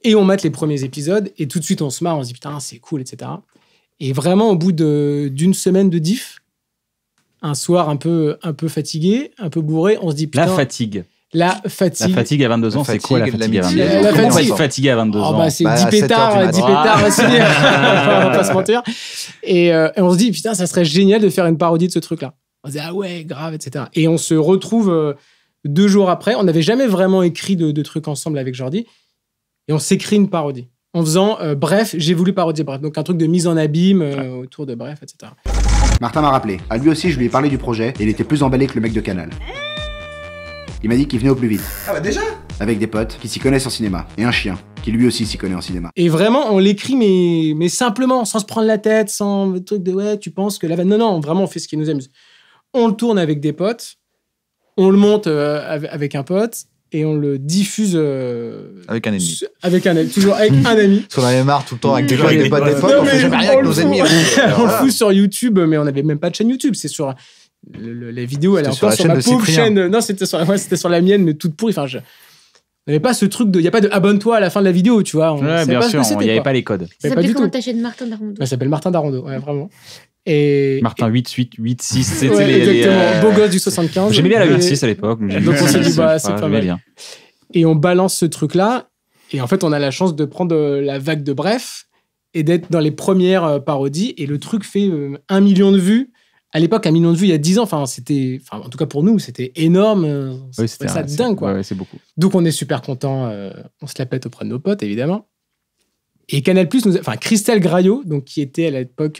Et on met les premiers épisodes, et tout de suite, on se marre, on se dit, putain, c'est cool, etc. Et vraiment, au bout d'une semaine de diff, un soir un peu, fatigué, un peu bourré, on se dit putain. La fatigue. La fatigue. La fatigue à 22 ans, c'est quoi la fatigue à 22 ans fatigue. fatigué à 22 ah ans bah, C'est 10 bah, pétards, 10 pétards, on va pas se mentir. Euh, et, on se dit, putain, ça serait génial de faire une parodie de ce truc-là. On se dit, ah ouais, grave, etc. Et on se retrouve euh, deux jours après. On n'avait jamais vraiment écrit de, de trucs ensemble avec Jordi. Et on s'écrit une parodie en faisant euh, bref, j'ai voulu parodier bref. Donc un truc de mise en abîme euh, autour de bref, etc. Martin m'a rappelé. À lui aussi, je lui ai parlé du projet et il était plus emballé que le mec de Canal. Il m'a dit qu'il venait au plus vite. Ah bah déjà Avec des potes qui s'y connaissent en cinéma et un chien qui lui aussi s'y connaît en cinéma. Et vraiment, on l'écrit, mais, simplement, sans se prendre la tête, sans le truc de ouais, tu penses que la Non, non, vraiment, on fait ce qui nous amuse. On le tourne avec des potes, on le monte euh, avec un pote, et on le diffuse euh, avec un ennemi. Avec un toujours avec un ami. Parce qu'on avait marre tout le temps avec des gens avec des potes des potes, on fait jamais rien avec nos ennemis. on le fout hein. sur YouTube, mais on n'avait même pas de chaîne YouTube. C'est sur la vidéo, elle est encore sur, ma pauvre chaîne. Non, c'était sur, c'était sur la mienne, mais toute pourrie. Enfin, je, on pas ce truc de. Il n'y a pas de abonne-toi à la fin de la vidéo, tu vois. Oui, bien sûr, il n'y avait pas les codes. Ça s'appelle comment ta chaîne Martin Darondo Ça s'appelle Martin Darondo, ouais, vraiment. Martin 8, 8, 8, 6, c'était les, euh, beau gosse du 75. J'aimais bien la 8, 6 à l'époque. Donc on s'est dit, bah, c'est pas mal. Et on balance ce truc-là. Et en fait, on a la chance de prendre euh, la vague de Bref et d'être dans les premières euh, parodies. Et le truc fait un million de vues. À l'époque, un million de vues, il y a 10 ans, enfin, c'était, enfin, en tout cas pour nous, c'était énorme. c'était ça dingue, quoi. c'est beaucoup. Donc, on est super content. on se la pète auprès de nos potes, évidemment. Et Canal Plus, enfin, Christelle Graillot, donc qui était à l'époque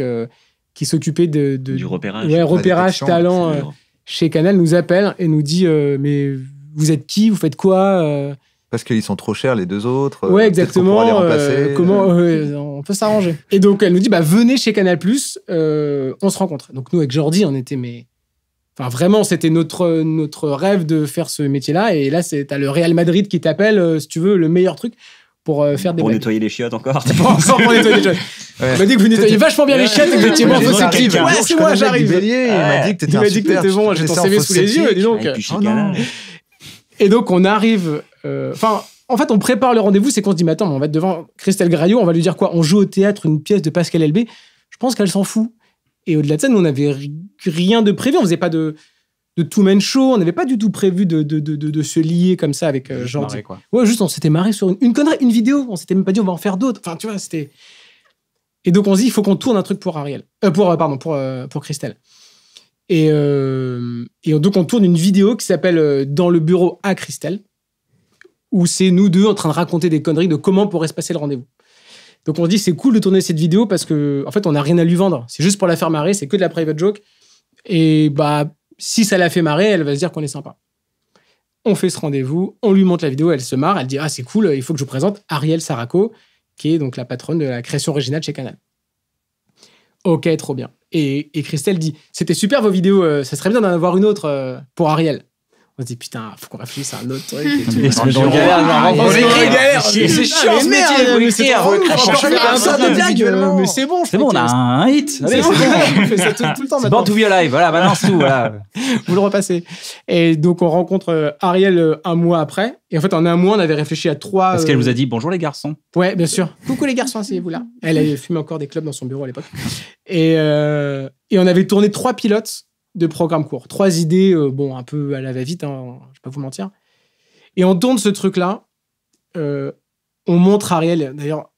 qui s'occupait de, du repérage, ouais, repérage talent euh, chez Canal, nous appelle et nous dit euh, mais vous êtes qui, vous faites quoi euh, Parce qu'ils sont trop chers les deux autres. Ouais, exactement. comment on peut s'arranger Et donc elle nous dit bah venez chez Canal Plus, on se rencontre. Donc nous avec Jordi, on était mais Enfin, vraiment, c'était notre, notre rêve de faire ce métier-là. Et là, c'est, à le Real Madrid qui t'appelle, si tu veux, le meilleur truc pour euh, faire des nettoyer les chiottes encore. encore pour nettoyer les chiottes. Il m'a dit que vous nettoyez vachement bien les chiottes, effectivement, Ouais, c'est moi, j'arrive. Il m'a dit que t'étais un Il m'a bon, j'ai ton CV sous les yeux, dis donc. Oh Et donc, on arrive. Euh, enfin. En fait, on prépare le rendez-vous, c'est qu'on se dit, mais attends, on va être devant Christelle Graillot, on va lui dire quoi On joue au théâtre une pièce de Pascal Elbé. Je pense qu'elle s'en fout. Et au-delà de ça, nous, on n'avait rien de prévu. On faisait pas de de Two Man Show. On n'avait pas du tout prévu de, se lier comme ça avec euh, genre. quoi. Ouais, juste on s'était marré sur une, connerie, une vidéo. On s'était même pas dit on va en faire d'autres. Enfin, tu vois, c'était. Et donc on se dit il faut qu'on tourne un truc pour Ariel, euh, pour euh, pardon pour euh, pour Christelle. Et, et donc on tourne une vidéo qui s'appelle Dans le bureau à Christelle, où c'est nous deux en train de raconter des conneries de comment pourrait se passer le rendez-vous. Donc on se dit c'est cool de tourner cette vidéo parce que en fait on n'a rien à lui vendre. C'est juste pour la faire marrer, c'est que de la private joke. Et bah si ça la fait marrer, elle va se dire qu'on est sympa. On fait ce rendez-vous, on lui montre la vidéo, elle se marre, elle dit Ah, c'est cool, il faut que je vous présente Ariel Saraco, qui est donc la patronne de la création originale chez Canal. Ok, trop bien. Et, Christelle dit C'était super vos vidéos, euh, ça serait bien d'en avoir une autre euh, pour Ariel on se dit putain, faut qu'on réfléchisse à un autre truc. Et tout. genre on galère, galère. C'est chiant ce métier, c'est ça Mais c'est bon, c'est bon, on a un hit. C'est bon, on fait ça tout le temps maintenant. Born to be alive, voilà, balance tout, voilà. Vous le repassez. Et donc on rencontre euh, Ariel euh, un mois après. Et en fait, en un mois, on avait réfléchi à trois. Parce qu'elle euh, vous a dit bonjour les garçons. Ouais, bien sûr. Coucou les garçons, asseyez-vous là. Elle avait fumé encore des clubs dans son bureau à l'époque. Et on avait tourné trois pilotes de programme court. Trois idées, euh, bon, un peu à la va-vite, hein, je vais pas vous mentir. Et on tourne ce truc-là. Euh, on montre Ariel. D'ailleurs,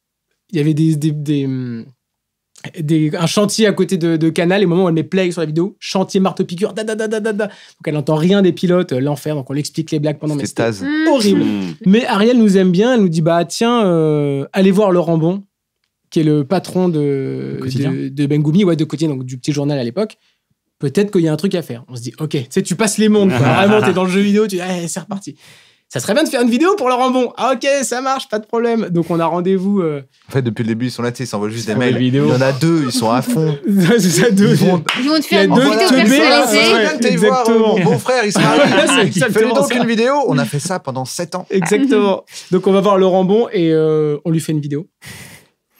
il y avait des, des, des, mm, un chantier à côté de, Canal. Et au moment où elle met play sur la vidéo, chantier marteau-piqûre, da, da, da, donc elle n'entend rien des pilotes, euh, l'enfer. Donc on l'explique les blagues pendant. C'était horrible. Mmh. Mais Ariel nous aime bien. Elle nous dit bah tiens, allez voir Laurent Bon, qui est le patron de, de, de, Bengoumi, ouais, de côté donc du petit journal à l'époque peut-être qu'il y a un truc à faire. On se dit, ok, tu sais, tu passes les mondes, quoi. Vraiment, t'es dans le jeu vidéo, tu dis, eh, c'est reparti. Ça serait bien de faire une vidéo pour Laurent Bon. Ah, ok, ça marche, pas de problème. Donc, on a rendez-vous. Euh, en fait, depuis le début, ils sont là, tu sais, ils s'envoient juste des mails. Il y en a deux, ils sont à fond. C'est ça Ils deux. vont- Ils vont te faire une deux vidéo personnalisée. Exactement. Mon frère, il se c'est marie. fais donc une vidéo. On a fait ça pendant sept ans. Exactement. Donc, on va voir Laurent Bon et euh, on lui fait une vidéo.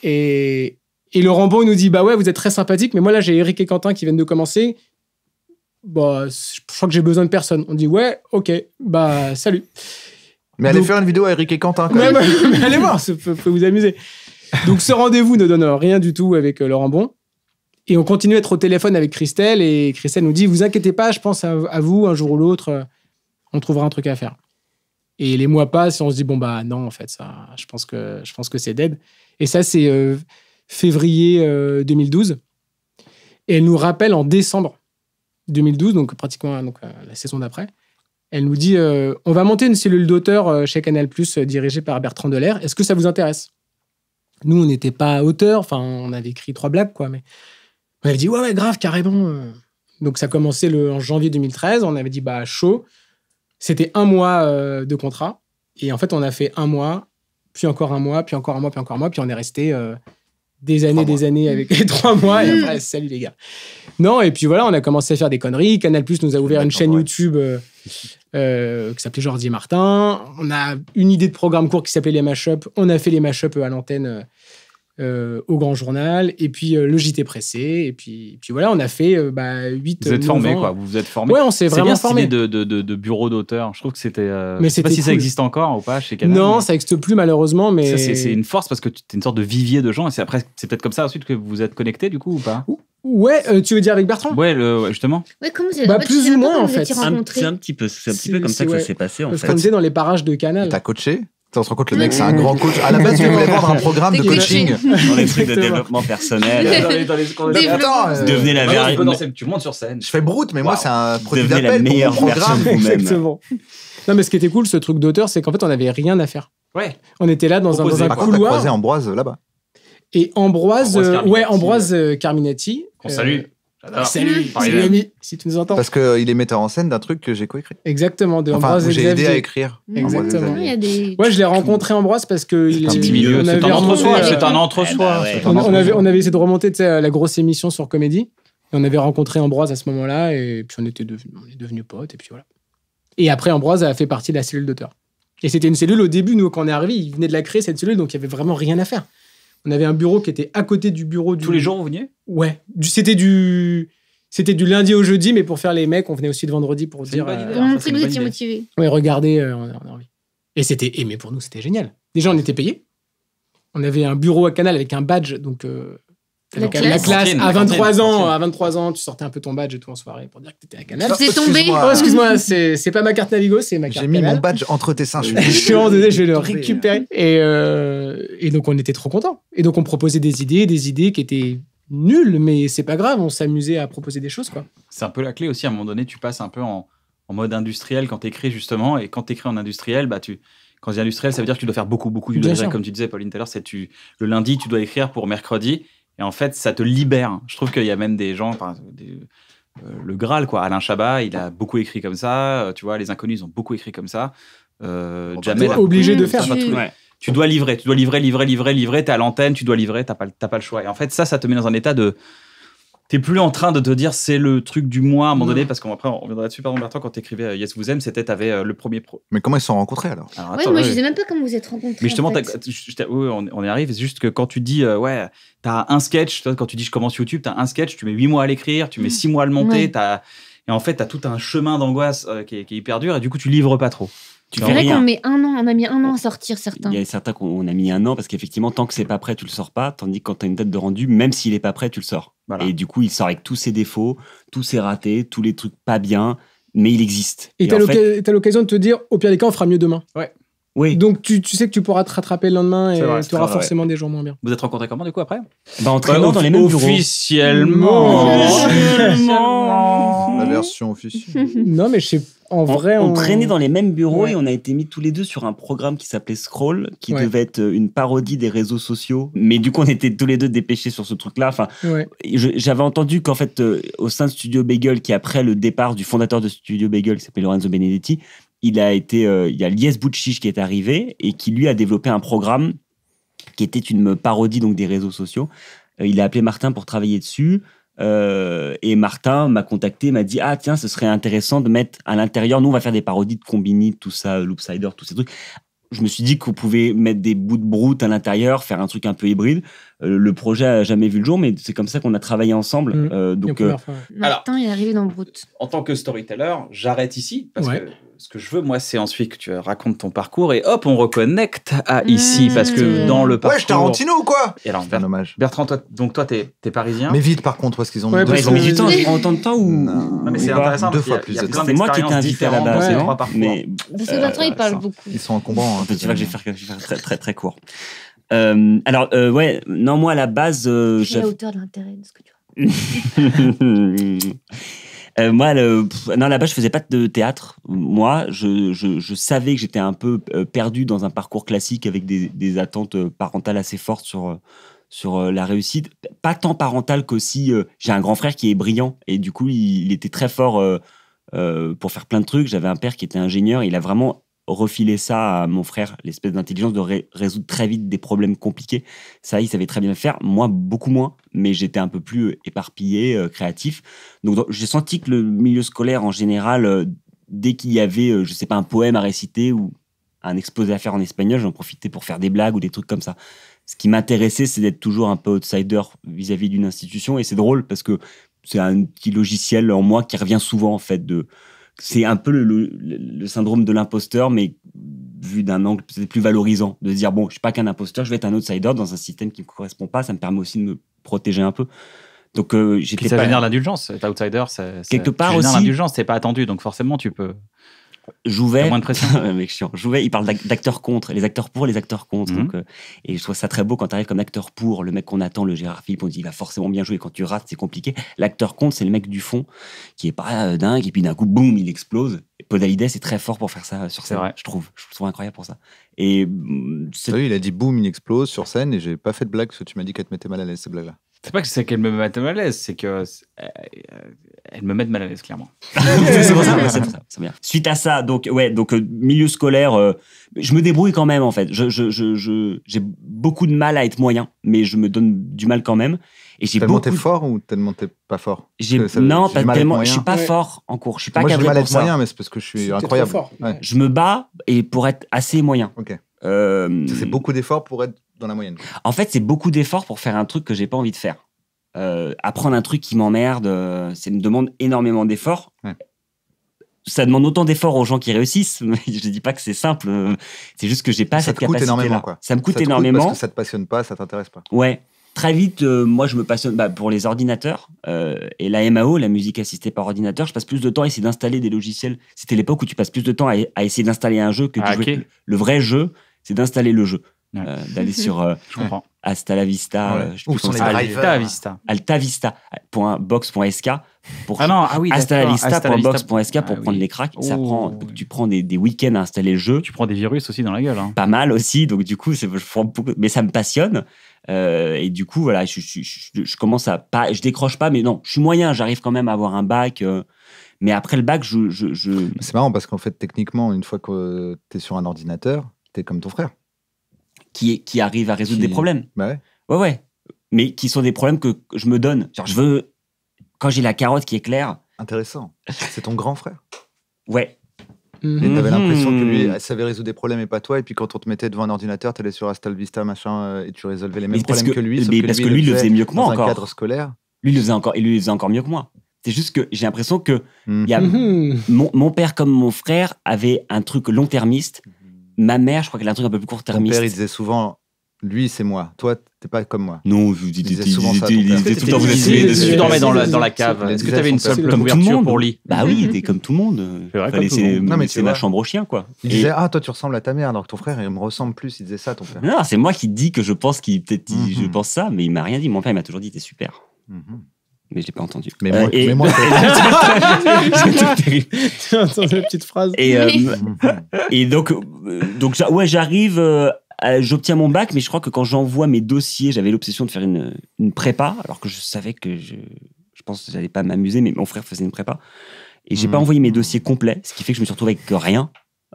Et, et Laurent Bon, nous dit Bah ouais, vous êtes très sympathique, mais moi là, j'ai Eric et Quentin qui viennent de commencer. Bah, je crois que j'ai besoin de personne. On dit Ouais, ok, bah salut. Mais allez faire une vidéo à Eric et Quentin quand même. allez voir, ça peut, vous amuser. Donc ce rendez-vous ne donne rien du tout avec euh, Laurent Bon. Et on continue à être au téléphone avec Christelle. Et Christelle nous dit Vous inquiétez pas, je pense à, vous, un jour ou l'autre, euh, on trouvera un truc à faire. Et les mois passent et on se dit Bon, bah non, en fait, ça, je pense que, je pense que c'est dead. Et ça, c'est. Euh, février 2012. Euh, Et elle nous rappelle en décembre 2012, donc pratiquement euh, la saison d'après. Elle nous dit euh, On va monter une cellule d'auteur chez Canal, dirigée par Bertrand Delair. Est-ce que ça vous intéresse Nous, on n'était pas auteur. enfin, on avait écrit trois blagues, quoi. Mais elle dit Ouais, ouais, grave, carrément. Donc ça commençait le, en janvier 2013. On avait dit Bah, chaud. C'était un mois de contrat. Et en fait, on a fait un mois, puis encore un mois, puis encore un mois, puis encore un mois, puis on est resté des années, des années avec les trois mois. et après, salut les gars. Non, et puis voilà, on a commencé à faire des conneries. Canal Plus nous a ouvert une chaîne YouTube euh, euh, qui s'appelait Jordi Martin. On a une idée de programme court qui s'appelait les mashups. On a fait les mashups euh, à l'antenne euh, au Grand Journal, et puis euh, le JT Pressé, et puis, puis voilà, on a fait 8 euh, bah, Vous êtes formé, quoi, vous vous êtes formé. Ouais, on s'est vraiment formé. de, de, de bureau d'auteur, je trouve que c'était. mais c'est sais pas si ça existe encore ou pas chez Canal. Non, ça existe plus malheureusement, mais. C'est une force parce que tu es une sorte de vivier de gens, et c'est après, c'est peut-être comme ça ensuite que vous êtes connecté du coup ou pas Ouais, tu veux dire avec Bertrand Ouais, justement. Bah, plus ou moins en fait. C'est un, petit peu, un petit peu comme ça que ça s'est passé en fait. dans les parages de Canal. T'as coaché on se rend compte, le mec, c'est un mmh. grand coach. À la base, il voulait vendre un programme de coaching. Dans les trucs de développement personnel. Euh, Devenez la ah meilleure. tu, montes sur scène. Je fais broute, mais moi, c'est un produit d'appel pour mon programme. Exactement. Non, mais ce qui était cool, ce truc d'auteur, c'est qu'en fait, on n'avait rien à faire. Ouais. On était là dans un, dans un couloir. On croisé Ambroise là-bas. Et Ambroise, euh, ouais, Ambroise euh, Carminati. On salue. Alors, salut, si tu nous entends. Parce qu'il euh, est metteur en scène d'un truc que j'ai coécrit. Exactement, de enfin, Ambroise J'ai aidé à écrire. Mmh. Exactement. Moi, ouais, je l'ai rencontré Ambroise parce que il est, un entre-soi. C'est un entre-soi. On, avait, essayé de remonter la grosse émission sur comédie. Et on avait rencontré Ambroise à ce moment-là et puis on était devenu est devenus potes et puis voilà. Et après Ambroise a fait partie de la cellule d'auteur. Et c'était une cellule au début, nous, quand on est arrivé, il venait de la créer cette cellule, donc il y avait vraiment rien à faire. On avait un bureau qui était à côté du bureau du. Tous les jours, vous veniez Ouais. C'était du. C'était du lundi au jeudi, mais pour faire les mecs, on venait aussi de vendredi pour dire. Montrer que vous étiez motivé. Oui, regardez, euh, on a envie. Et c'était. aimé pour nous, c'était génial. Déjà, on était payés. On avait un bureau à Canal avec un badge, donc euh, la, classe, à 23 ans, à 23 ans, tu sortais un peu ton badge et tout en soirée pour dire que t'étais à Canal. C'est tombé. Oh, excuse-moi, c'est pas ma carte Navigo, c'est ma carte. J'ai mis mon badge entre tes seins. je suis je vais le récupérer. Et, euh, et donc on était trop contents. Et donc on proposait des idées, des idées qui étaient nulles, mais c'est pas grave, on s'amusait à proposer des choses quoi. C'est un peu la clé aussi. À un moment donné, tu passes un peu en, mode industriel quand t'écris justement, et quand t'écris en industriel, bah tu quand tu industriel, ça veut dire que tu dois faire beaucoup, beaucoup. de comme tu disais, Pauline, tout à l'heure, c'est tu, le lundi, tu dois écrire pour mercredi. Et en fait, ça te libère. Je trouve qu'il y a même des gens, euh, le Graal, quoi. Alain Chabat, il a beaucoup écrit comme ça. Euh, tu vois, les inconnus, ils ont beaucoup écrit comme ça. Euh, jamais obligé de faire. Tu... dois livrer, tu dois livrer, livrer, livrer, livrer. T'es à l'antenne, tu dois livrer. T'as pas, pas le choix. Et en fait, ça, ça te met dans un état de T'es plus en train de te dire c'est le truc du mois à un moment donné, parce qu'après on reviendra dessus, pardon Bertrand, quand t'écrivais euh, Yes Vous Aime, c'était t'avais euh, le premier pro. Mais comment ils se sont rencontrés alors, Alors, moi, je sais même pas comment vous êtes rencontrés. Mais justement, on, y arrive. C'est juste que quand tu dis, euh, ouais, t'as un sketch, toi, quand tu dis je commence YouTube, t'as un sketch, tu mets 8 mois à l'écrire, tu mets 6 mois à le monter, et en fait, t'as tout un chemin d'angoisse qui, qui est hyper dur, et du coup, tu livres pas trop c'est vrai qu'on met un an, on a mis un an à oh. sortir certains. Il y a certains qu'on a mis un an parce qu'effectivement, tant que c'est pas prêt, tu le sors pas. Tandis que quand tu as une date de rendu, même s'il est pas prêt, tu le sors. Et du coup, il sort avec tous ses défauts, tous ses ratés, tous les trucs pas bien, mais il existe. Et, tu as l'occasion de te dire, au pire des cas, on fera mieux demain. Ouais. Donc tu, sais que tu pourras te rattraper le lendemain et tu auras forcément des jours moins bien. Vous êtes rencontrés comment du coup après Bah entraînant bah, dans les mêmes bureaux. Officiellement. officiellement. La version officielle. non mais en vrai, on... on... traînait dans les mêmes bureaux et on a été mis tous les deux sur un programme qui s'appelait Scroll, qui devait être euh, une parodie des réseaux sociaux. Mais du coup, on était tous les deux dépêchés sur ce truc-là. Enfin, j'avais entendu qu'en fait, euh, au sein de Studio Bagel, qui après le départ du fondateur de Studio Bagel, qui s'appelait Lorenzo Benedetti, il a été, euh, il y a Lies qui est arrivé et qui lui a développé un programme qui était une parodie donc des réseaux sociaux. Euh, il a appelé Martin pour travailler dessus. Euh, et Martin m'a contacté, m'a dit ah tiens ce serait intéressant de mettre à l'intérieur. Nous on va faire des parodies de Combini, tout ça, Loopsider, tous ces trucs. Je me suis dit qu'on pouvait mettre des bouts de broute à l'intérieur, faire un truc un peu hybride. Euh, le projet a jamais vu le jour, mais c'est comme ça qu'on a travaillé ensemble. Mmh. Euh, donc, euh, Martin est arrivé dans Brut. En tant que storyteller, j'arrête ici parce que ce que je veux, moi, c'est ensuite que tu racontes ton parcours et hop, on reconnecte à mmh. ici. Parce que dans le parcours. Ouais, Tarantino ou quoi et alors, hommage. Bertrand, toi, donc toi, t'es es parisien. Mais vite, par contre, parce qu'ils ont ouais, deux ans. Mais du temps, en temps de temps ou. c'est bah, intéressant. Deux fois plus. C'est moi qui t'ai invité à la base. Parce que Bertrand, il parle beaucoup. Ils sont hein, en combat tu vois que je vais faire très, très, très court. Euh, alors, euh, ouais, non, moi, à la base. je suis la hauteur de l'intérêt de ce que tu vois. Euh, moi, non à non, là-bas, je faisais pas de théâtre. Moi, je, je, savais que j'étais un peu perdu dans un parcours classique avec des, attentes parentales assez fortes sur, sur la réussite. Pas tant parentale qu'aussi, j'ai un grand frère qui est brillant et du coup, il, était très fort pour faire plein de trucs. J'avais un père qui était ingénieur. il a vraiment refiler ça à mon frère, l'espèce d'intelligence de résoudre très vite des problèmes compliqués. Ça, il savait très bien le faire. Moi, beaucoup moins, mais j'étais un peu plus euh, éparpillé, euh, créatif. Donc, j'ai senti que le milieu scolaire, en général, euh, dès qu'il y avait, je je sais pas, un poème à réciter ou un exposé à faire en espagnol, j'en profitais pour faire des blagues ou des trucs comme ça. Ce qui m'intéressait, c'est d'être toujours un peu outsider vis-à-vis d'une institution. Et c'est drôle parce que c'est un petit logiciel en moi qui revient souvent, en fait, de c'est un peu le, syndrome de l'imposteur, mais vu d'un angle peut plus valorisant, de se dire, bon, je suis pas qu'un imposteur, je vais être un outsider dans un système qui ne me correspond pas, ça me permet aussi de me protéger un peu. Donc, euh, j'étais ça pas... génère l'indulgence. Être outsider, c'est quelque part aussi. l'indulgence, c'est pas attendu, donc forcément, tu peux. Jouvet, moins il parle d'acteurs contre, les acteurs pour, les acteurs contre. Mhm. Euh, et je trouve ça très beau quand tu arrives comme acteur pour, le mec qu'on attend, le Gérard Philippe, on dit il va forcément bien jouer. Quand tu rates, c'est compliqué. L'acteur contre, c'est le mec du fond qui est pas euh, dingue, et puis d'un coup, boum, il explose. Podalides est très fort pour faire ça euh, sur scène, je trouve. Je trouve incroyable pour ça. Et oui, mm, il a dit boum, il explose sur scène, et j'ai pas fait de blague parce que tu m'as dit qu'elle te mettait mal à l'aise, ces blagues-là. C'est pas que c'est qu'elle me mette mal à l'aise, c'est que euh, elle me met mal à l'aise clairement. c'est pour ça, c'est ça, c'est bien. Suite à ça, donc ouais, donc euh, milieu scolaire, euh, je me débrouille quand même en fait. Je, j'ai beaucoup de mal à être moyen, mais je me donne du mal quand même. Et j'ai beaucoup. t'es fort ou tellement t'es pas fort j'ai- non, pas Je suis pas fort en cours. Je suis pas Moi, mal à être moyen, mais c'est parce que je suis incroyable. Je me bats et pour être assez moyen. Ok. Euh, C'est beaucoup d'efforts pour être dans la moyenne. En fait, c'est beaucoup d'efforts pour faire un truc que j'ai pas envie de faire. Euh, apprendre un truc qui m'emmerde, euh, ça me demande énormément d'efforts. Ça demande autant d'efforts aux gens qui réussissent. Mais je dis pas que c'est simple. Euh, c'est juste que j'ai pas ça cette capacité. Ça coûte énormément. Ça me coûte énormément. parce que ça te passionne pas, ça t'intéresse pas. Ouais. Très vite, moi, je me passionne bah, pour les ordinateurs et la MAO, la musique assistée par ordinateur. Je passe plus de temps à essayer d'installer des logiciels. C'était l'époque où tu passes plus de temps à, essayer d'installer un jeu que ah, le vrai jeu. C'est d'installer le jeu. Euh, d'aller sur euh, Hasta la Vista, euh, je Alta Box.sk pour ah non, ah oui, Vista. pour ah prendre les cracks. Ça prend, tu prends des, des week-ends à installer le jeu. Tu prends des virus aussi dans la gueule. Hein. Pas mal aussi, donc du coup, je mais ça me passionne. Euh, et du coup, voilà, je, je, commence à pas, je décroche pas, mais non, je suis moyen, j'arrive quand même à avoir un bac. mais après le bac, je. C'est marrant parce qu'en fait, techniquement, une fois que tu es sur un ordinateur, tu es comme ton frère qui, arrive à résoudre des problèmes. Bah ouais. ouais, Mais qui sont des problèmes que je me donne. Genre, je veux. Quand j'ai la carotte qui est claire. Intéressant. C'est ton grand frère. Ouais. Mhm. Et t'avais l'impression que lui il mhm. savait résoudre des problèmes et pas toi. Et puis quand on te mettait devant un ordinateur, t'allais sur Astal Vista, machin, euh, et tu résolvais les mêmes problèmes que, lui. que parce lui, que lui, le faisait mieux que moi encore. un cadre scolaire. Lui, le faisait encore, et lui, faisait encore mieux que moi. C'est juste que j'ai l'impression que mhm. mon, père comme mon frère avait un truc long-termiste ma mère, je crois qu'elle a un truc un peu plus court-termiste. Mon père, il disait souvent lui, c'est moi. Toi, t'es pas comme moi. Non, je vous dis, il souvent ça. Il était tout le temps vous Tu dormais dans la, dans la cave. Est-ce que t'avais une seule couverture pour lit Bah oui, il était comme tout le monde. Fallait c'est ma chambre au chien, quoi. Il disait, ah, toi, tu ressembles à ta mère, alors ton frère, il me ressemble plus. Il disait ça, ton frère. Non, c'est moi qui dis que je pense qu'il peut-être je mhm. pense ça, mais il m'a rien dit. Mon père, il m'a toujours dit, t'es super. Mhm mais je l'ai pas entendu. Mais moi, et... mais moi petite phrase. Et, euh, donc, euh, ouais, j'arrive euh, j'obtiens mon bac, mais je crois que quand j'envoie mes dossiers, j'avais l'obsession de faire une, prépa, alors que je savais que je, pense que j'allais pas m'amuser, mais mon frère faisait une prépa. Et j'ai n'ai pas hmm. envoyé mes dossiers complets, ce qui fait que je me suis retrouvé avec rien.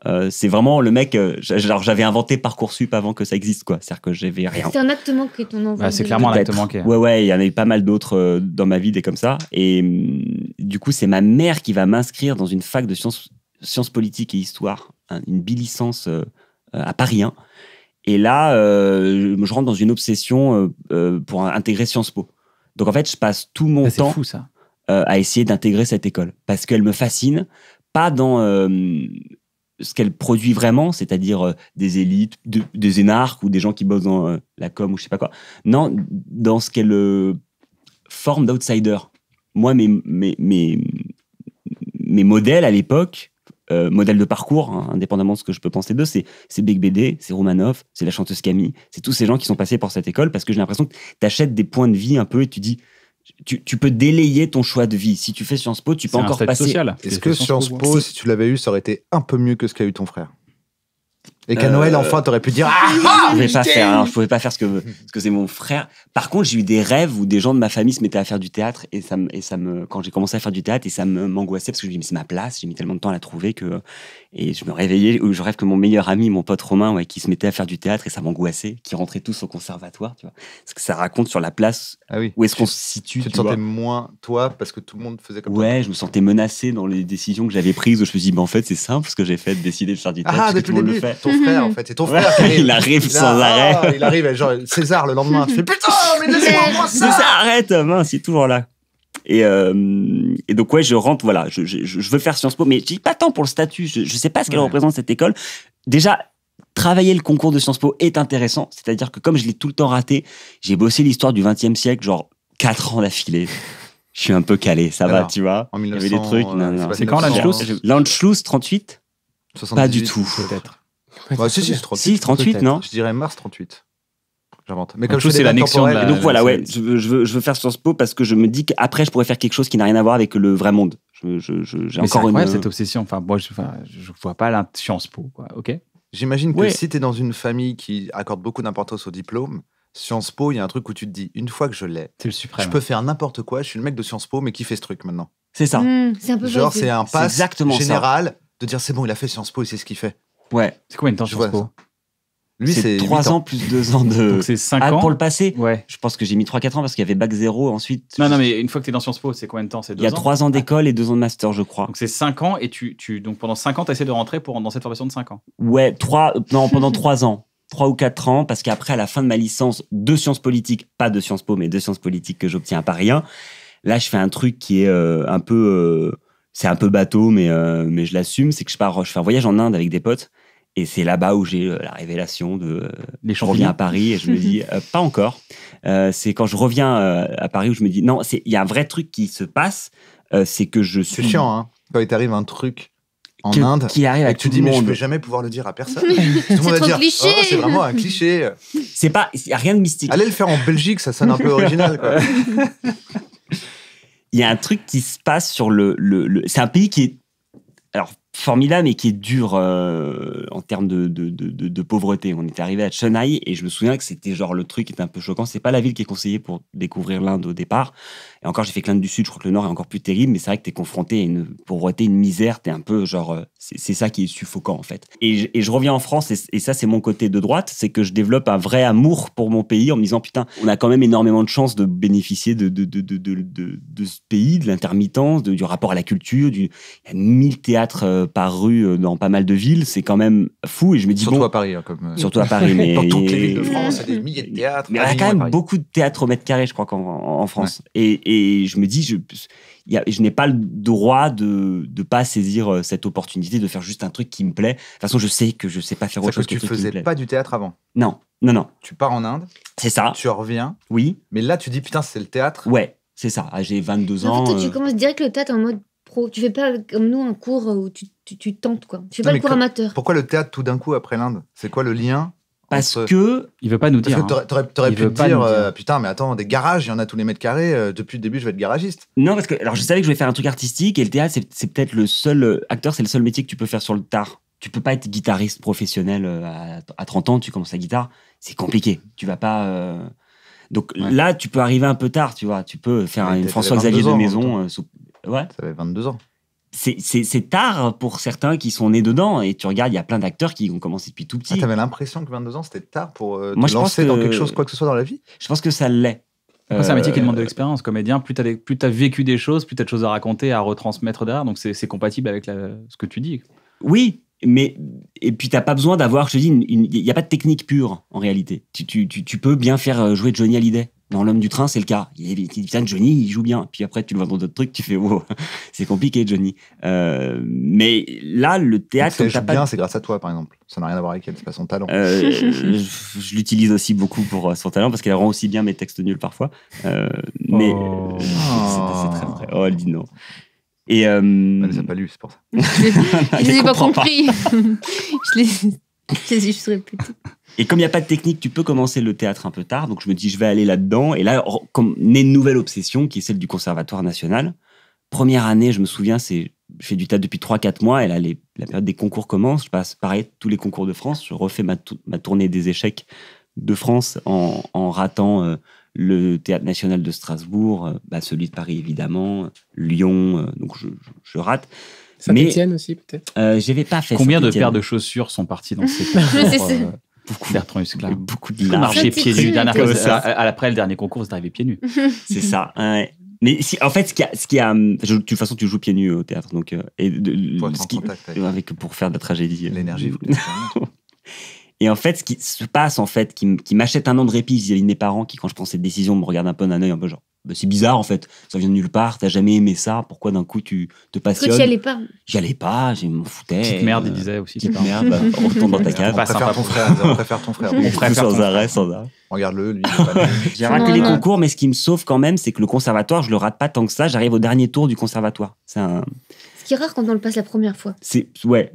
Euh, c'est vraiment le mec. Euh, alors, j'avais inventé Parcoursup avant que ça existe, quoi. C'est-à-dire que j'avais rien. C'est un acte manqué, ton enfant. c'est clairement un acte manqué. Ouais, ouais, il y en a eu pas mal d'autres euh, dans ma vie, des comme ça. Et hum, du coup, c'est ma mère qui va m'inscrire dans une fac de sciences, politiques et histoire, hein, une bilicence à Paris 1. Hein. Et là, je rentre dans une obsession pour intégrer Sciences Po. Donc en fait, je passe tout mon ah, temps à essayer d'intégrer cette école parce qu'elle me fascine, pas dans ce qu'elle produit vraiment, c'est-à-dire euh, des élites, des énarques ou des gens qui bossent dans euh, la com ou je sais pas quoi. Non, dans ce qu'elle euh, forme d'outsider. Moi, mes, mes, mes, modèles à l'époque, modèles de parcours, hein, indépendamment de ce que je peux penser d'eux, c'est, c'est Big BD, c'est Romanov, c'est la chanteuse Camille, c'est tous ces gens qui sont passés par cette école parce que j'ai l'impression que tu achètes des points de vie un peu et tu dis tu, peux délayer ton choix de vie. Si tu fais Sciences Po, tu peux encore passer. Est-ce que Sciences Po, si tu l'avais eu, ça aurait été un peu mieux que ce qu'a eu ton frère et qu'à Noël, euh, enfin, t'aurais pu dire Ah, je pouvais ah, pas faire, hein. pouvais pas faire ce que, ce que c'est mon frère. Par contre, j'ai eu des rêves où des gens de ma famille se mettaient à faire du théâtre et ça me, et ça me, quand j'ai commencé à faire du théâtre et ça m'angoissait parce que je me dis, c'est ma place, j'ai mis tellement de temps à la trouver que, et je me réveillais, je rêve que mon meilleur ami, mon pote Romain, ouais, qui se mettait à faire du théâtre et ça m'angoissait, qui rentrait tous au conservatoire, tu vois. Parce que ça raconte sur la place ah où est-ce qu'on se situe. Tu, te sentais moins toi parce que tout le monde faisait comme ouais, ça. Ouais, je me sentais menacé dans les décisions que j'avais prises où je me suis bah, en fait, c'est simple ce que j'ai fait de décider de faire du théâtre. Ah, le, début, fait. ton frère, en fait. C'est ton frère. il arrive sans arrêt. Ah, il arrive, genre, César, le lendemain, tu fais putain, mais laisse-moi, ça. arrête, mince, il est toujours là. Euh, et, donc, ouais, je rentre, voilà, je, veux faire Sciences Po, mais je dis pas tant pour le statut, je, sais pas ce qu'elle représente cette école. Déjà, travailler le concours de Sciences Po est intéressant, c'est-à-dire que comme je l'ai tout le temps raté, j'ai bossé l'histoire du 20 20e siècle, genre 4 ans d'affilée. Je suis un peu calé, ça va, tu vois. En Il y avait des trucs. Euh, c'est quand l'Anschluss 38 Pas du tout. Peut-être. si, 38, 38 non Je dirais mars 38. Mais comme tout, c'est l'annexion. La... donc voilà, ouais, je veux, je, faire Sciences Po parce que je me dis qu'après, je pourrais faire quelque chose qui n'a rien à voir avec le vrai monde. j'ai encore euh, cette obsession. Enfin, moi, je, enfin, je vois pas la Sciences Po, quoi. Ok. J'imagine que si tu es dans une famille qui accorde beaucoup d'importance au diplôme, Sciences Po, il y a un truc où tu te dis, une fois que je l'ai, je peux faire n'importe quoi. Je suis le mec de Sciences Po, mais qui fait ce truc maintenant. C'est ça. Mmh, c'est un Genre, c'est un pass exactement général de dire, c'est bon, il a fait Sciences Po, c'est ce qu'il fait. Ouais. C'est combien de temps Sciences Po lui, c'est 3 ans. plus 2 ans de. Donc c'est 5 ah, ans. Pour le passé. Ouais. Je pense que j'ai mis 3-4 ans parce qu'il y avait bac 0 ensuite. Non, non, mais une fois que tu es dans Sciences Po, c'est combien de temps Il y a 3 ans d'école ah. et 2 ans de master, je crois. Donc c'est 5 ans et tu, tu donc pendant 5 ans, tu essayé de rentrer pour, dans cette formation de 5 ans Ouais, 3, non, pendant 3 ans. 3 ou 4 ans, parce qu'après, à la fin de ma licence de sciences politiques, pas de Sciences Po, mais de sciences politiques que j'obtiens à Paris 1, là, je fais un truc qui est euh, un peu. Euh, c'est un peu bateau, mais, euh, mais je l'assume. C'est que je pars, je fais un voyage en Inde avec des potes et c'est là-bas où j'ai euh, la révélation de. Euh, Les je reviens à Paris et je me dis euh, pas encore. c'est quand je reviens à Paris où je me dis non, il y a un vrai truc qui se passe. c'est que je suis. C'est chiant, hein, quand il t'arrive un truc en Inde qui arrive tu dis mais je vais jamais pouvoir le dire à personne c'est oh, c'est vraiment un cliché c'est pas y a rien de mystique allez le faire en Belgique ça sonne un peu original quoi. il y a un truc qui se passe sur le, le, le... c'est un pays qui est alors formidable et qui est dur euh, en termes de, de, de, pauvreté. On est arrivé à Chennai et je me souviens que c'était genre le truc qui était un peu choquant. C'est pas la ville qui est conseillée pour découvrir l'Inde au départ. Et encore, j'ai fait que l'Inde du Sud, je crois que le Nord est encore plus terrible, mais c'est vrai que tu es confronté à une pauvreté, une misère, es un peu genre. Euh, c'est ça qui est suffocant en fait. Et, je, et je reviens en France et, ça, c'est mon côté de droite, c'est que je développe un vrai amour pour mon pays en me disant putain, on a quand même énormément de chances de bénéficier de, de, de, de ce pays, de l'intermittence, du rapport à la culture, du, il y a mille théâtres euh, par rue euh, dans pas mal de villes, c'est quand même fou. Et je me dis surtout à Paris, hein, euh, surtout à Paris, dans toutes les villes de France, il y a des milliers de théâtres. Il y a quand même beaucoup de théâtres au mètre carré, je crois, en, en France. Et, et, je me dis, je, je n'ai pas le droit de ne pas saisir euh, cette opportunité de faire juste un truc qui me plaît. De toute façon, je sais que je sais pas faire autre chose. Que, que tu faisais pas du théâtre avant. Non, non, non. Tu pars en Inde. C'est ça. Tu reviens. Oui. Mais là, tu dis putain, c'est le théâtre. Ouais. C'est ça, ah, j'ai 22 ans. En fait, tu commences direct le théâtre en mode tu fais pas comme nous un cours euh, où tu, tu, tentes quoi. Tu fais pas le cours amateur. Pourquoi le théâtre tout d'un coup après l'Inde C'est quoi le lien parce que il veut pas nous dire. Parce que hein. pu dire, euh, putain, mais attends, des garages, il y en a tous les mètres carrés. Euh, depuis le début, je vais être garagiste. Non, parce que alors je savais que je vais faire un truc artistique et le théâtre, c'est, c'est peut-être le seul acteur, c'est le seul métier que tu peux faire sur le tard. Tu peux pas être guitariste professionnel à, 30 ans. Tu commences la guitare, c'est compliqué. Tu vas pas. Donc là, tu peux arriver un peu tard, tu vois. Tu peux faire une François-Xavier de Maison. Ouais. Ça fait 22 ans. C'est tard pour certains qui sont nés dedans. Et tu regardes, il y a plein d'acteurs qui ont commencé depuis tout ah, petit. Ah, T'avais l'impression que 22 ans, c'était tard pour euh, Moi, te lancer dans quelque chose, quoi que ce soit dans la vie Je pense que ça l'est. c'est un métier qui euh, demande de l'expérience. Comédien, plus tu as, as, vécu des choses, plus tu as de choses à raconter, à retransmettre d'art Donc c'est compatible avec ce que tu dis. Oui, mais et puis t'as pas besoin d'avoir, je te dis, il n'y a pas de technique pure en réalité. tu, peux bien faire euh, jouer Johnny Hallyday. Dans L'homme du train, c'est le cas. Il dit, il Johnny, il joue bien. Puis après, tu le vois dans d'autres trucs, tu fais wow, c'est compliqué, Johnny. Euh, mais là, le théâtre. Si elle joue bien, c'est grâce à toi, par exemple. Ça n'a rien à voir avec elle, c'est pas son talent. Euh, je, l'utilise aussi beaucoup pour euh, son talent parce qu'elle rend aussi bien mes textes nuls parfois. mais oh. c'est très vrai. Oh, elle dit non. Et ne les ah, a pas lus, c'est pour ça. je les ai pas compris. je les ai juste et comme il n'y a pas de technique, tu peux commencer le théâtre un peu tard. Donc je me dis, je vais aller là-dedans. Et là, comme naît une nouvelle obsession qui est celle du Conservatoire national. Première année, je me souviens, c'est je fais du théâtre depuis 3-4 mois. Et là, la période des concours commence. Je passe pareil tous les concours de France. Je refais ma, tournée des échecs de France en, ratant euh, le théâtre national de Strasbourg, euh, bah, celui de Paris évidemment, euh, Lyon. donc je, rate. Saint-Étienne aussi peut-être. Euh, n'avais pas fait. Combien de paires de chaussures sont parties dans ces concours beaucoup, Bertrand a beaucoup de marcher pieds nus. ça. À, après le dernier concours, c'est arrivé pieds nus. c'est ça. Mais en fait, ce qui a, ce qui a, de toute façon, tu joues pieds nus au théâtre, donc euh, et de, pour euh, avec, pour faire de la tragédie. Euh, L'énergie. et en fait, ce qui se passe, en fait, qui, qui m'achète un an de répit vis-à-vis de mes parents, qui, quand je prends cette décision, me regardent un peu d'un œil un peu genre, bah, c'est bizarre en fait, ça vient de nulle part, t'as jamais aimé ça, pourquoi d'un coup tu te passionnes Pourquoi tu allais pas J'y allais pas, je m'en foutais. Petite merde, il euh, disait aussi. Petite merde, on retourne dans ta cave. On, préfère ton frère, on préfère ton frère. On préfère sans arrêt, sans arrêt. Regarde-le, lui. J'ai raté les concours, mais ce qui me sauve quand même, c'est que le conservatoire, je le rate pas tant que ça, j'arrive au dernier tour du conservatoire. C'est un... Ce qui est rare quand on le passe la première fois. C'est Ouais,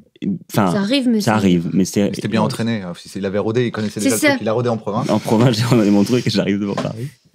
ça arrive, mais ça arrive. Mais c'était bien entraîné. Hein, il avait rodé, il connaissait déjà le truc. Il a rodé en province. En province, j'ai rodé mon truc et j'arrive devant Paris.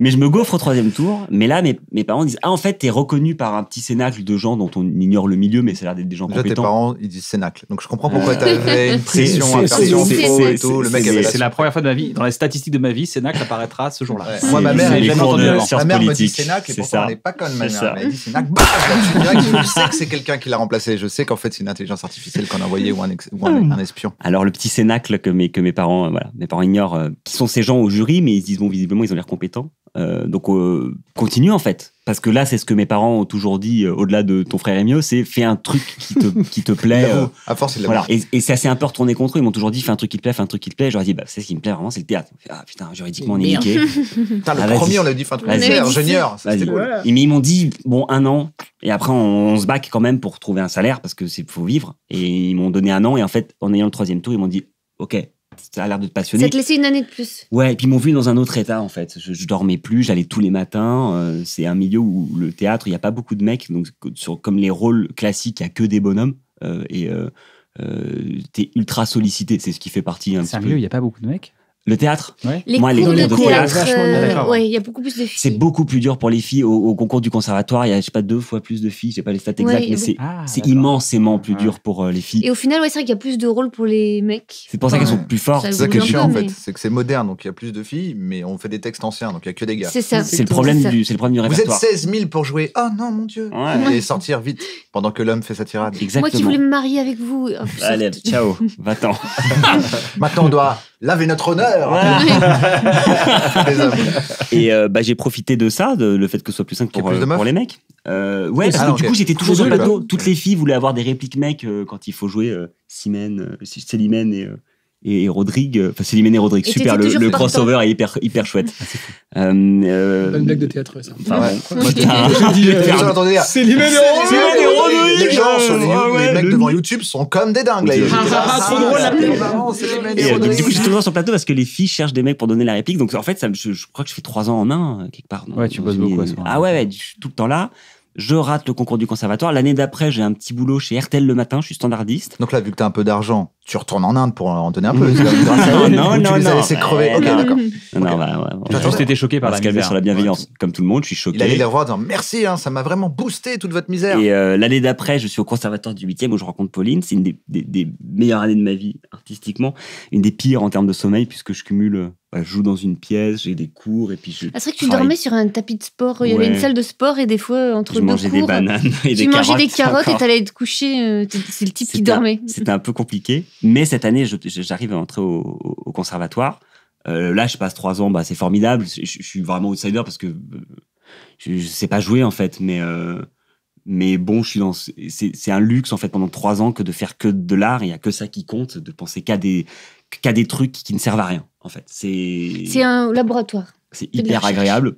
Mais je me gaufre au troisième tour. Mais là, mes, parents disent Ah, en fait, t'es reconnu par un petit cénacle de gens dont on ignore le milieu, mais ça a l'air d'être des gens Déjà, compétents. tes parents, ils disent cénacle. Donc je comprends pourquoi euh, t'avais une pression, un et tout. Le mec avait C'est la première fois de ma vie, dans les statistiques de ma vie, cénacle apparaîtra ce jour-là. Moi, ma mère, elle jamais entendu Ma mère me dit cénacle, et pourtant, elle n'est pas conne, ma mère. Elle dit cénacle, Je bah, sais que c'est quelqu'un qui l'a remplacé. Je sais qu'en fait, c'est une intelligence artificielle qu'on a envoyée ou un ah. espion. Alors, le petit cénacle que mes parents ignorent, euh, qui sont ces gens au jury, mais ils disent Bon, visiblement, ils ont l'air compétents. Euh, donc euh, continue en fait. Parce que là, c'est ce que mes parents ont toujours dit, euh, au-delà de ton frère et mieux, c'est fais un truc qui te, qui plaît. à force, voilà. Et, et c'est assez un peu retourné contre eux. Ils m'ont toujours dit fais un truc qui te plaît, fais un truc qui te plaît. j'aurais dit bah, c'est ce qui me plaît vraiment, c'est le théâtre. ah putain, juridiquement, on est niqué. le ah, premier, on l'a dit fais un truc qui ingénieur. ingénieur ils m'ont dit bon, un an. Et après, on, se bac quand même pour trouver un salaire parce que c'est faut vivre. Et ils m'ont donné un an. Et en fait, en ayant le troisième tour, ils m'ont dit ok, ça a l'air de te passionner. Ça te laissait une année de plus. Ouais, et puis ils m'ont vu dans un autre état, en fait. Je, je dormais plus, j'allais tous les matins. Euh, c'est un milieu où le théâtre, il n'y a pas beaucoup de mecs. Donc, sur, comme les rôles classiques, il n'y a que des bonhommes. Euh, et. Euh, euh, t'es ultra sollicité, c'est ce qui fait partie C'est un milieu où il n'y a pas beaucoup de mecs le théâtre de, il y a beaucoup plus de filles. C'est beaucoup plus dur pour les filles. Au, concours du conservatoire, il y a, je sais pas, deux fois plus de filles. Je sais pas les stats exactes, mais c'est ah, immensément plus ah. dur pour euh, les filles. Et au final, c'est vrai qu'il y a plus de rôles pour les mecs. C'est pour ça qu'elles sont plus fortes. C'est ça qui en fait. C'est que c'est moderne, donc il y a plus de filles, mais on fait des textes anciens, donc il y a que des gars. C'est ça. C'est le problème du, c'est le répertoire. Vous êtes 16 000 pour jouer. Oh non, mon Dieu. Et sortir vite pendant que l'homme fait sa tirade. Moi qui voulais me marier avec vous. Oh, Allez, ciao. Va-t'en. Maintenant, on doit laver notre honneur. Et euh, bah, j'ai profité de ça, le fait que ce soit plus simple pour, euh, les mecs. Euh, ouais, parce que ah, du coup, j'étais toujours sur plateau. Toutes les filles voulaient avoir des répliques mecs quand il faut jouer Simen, Célimène et et Rodrigue, euh, enfin Célimène Rodrigue, super, le, crossover est hyper, hyper chouette. Ah, euh, euh, Bonne blague de théâtre, ça. Enfin, ouais. Célimène et Rodrigue Les gens les, les mecs devant YouTube sont comme des dingues, Trop drôle, du coup, j'ai toujours sur le plateau parce que les filles cherchent des mecs pour donner la réplique. Donc, en fait, je, crois que je fais trois ans en un, euh, quelque part. Ouais, tu bosses beaucoup. à ce moment-là. Ah ouais, je suis tout le temps là je rate le concours du conservatoire. L'année d'après, j'ai un petit boulot chez RTL le matin, je suis standardiste. Donc là, vu que tu as un peu d'argent, tu retournes en Inde pour en donner un peu. Bah, non, non, non. Tu les as laissés crever. ok, d'accord. Non, bah, ouais. J'ai juste été choqué par la misère. sur la bienveillance. Comme tout le monde, je suis choqué. Il allait les revoir en disant merci, hein, ça m'a vraiment boosté toute votre misère. Et euh, l'année d'après, je suis au conservatoire du 8e où je rencontre Pauline. C'est une des meilleures années de ma vie artistiquement. Une des pires en termes de sommeil puisque je cumule euh, bah, je joue dans une pièce, j'ai des cours et puis je. Ah, c'est vrai que tu dormais sur un tapis de sport, il y avait une salle de sport et des fois entre deux cours, des bananes des bananes Tu mangeais des carottes et allais te coucher. Euh, c'est le type qui dormait. C'était un peu compliqué, mais cette année j'arrive à entrer au, conservatoire. Euh, là, je passe trois ans, bah, c'est formidable. Je, suis vraiment outsider parce que euh, je, ne sais pas jouer en fait, mais mais bon, je suis dans. C'est un luxe en fait pendant trois ans que de faire que de l'art. Il y a que ça qui compte, de penser qu'à des qu'à des trucs qui ne servent à rien, en fait. C'est. un laboratoire. C'est hyper agréable.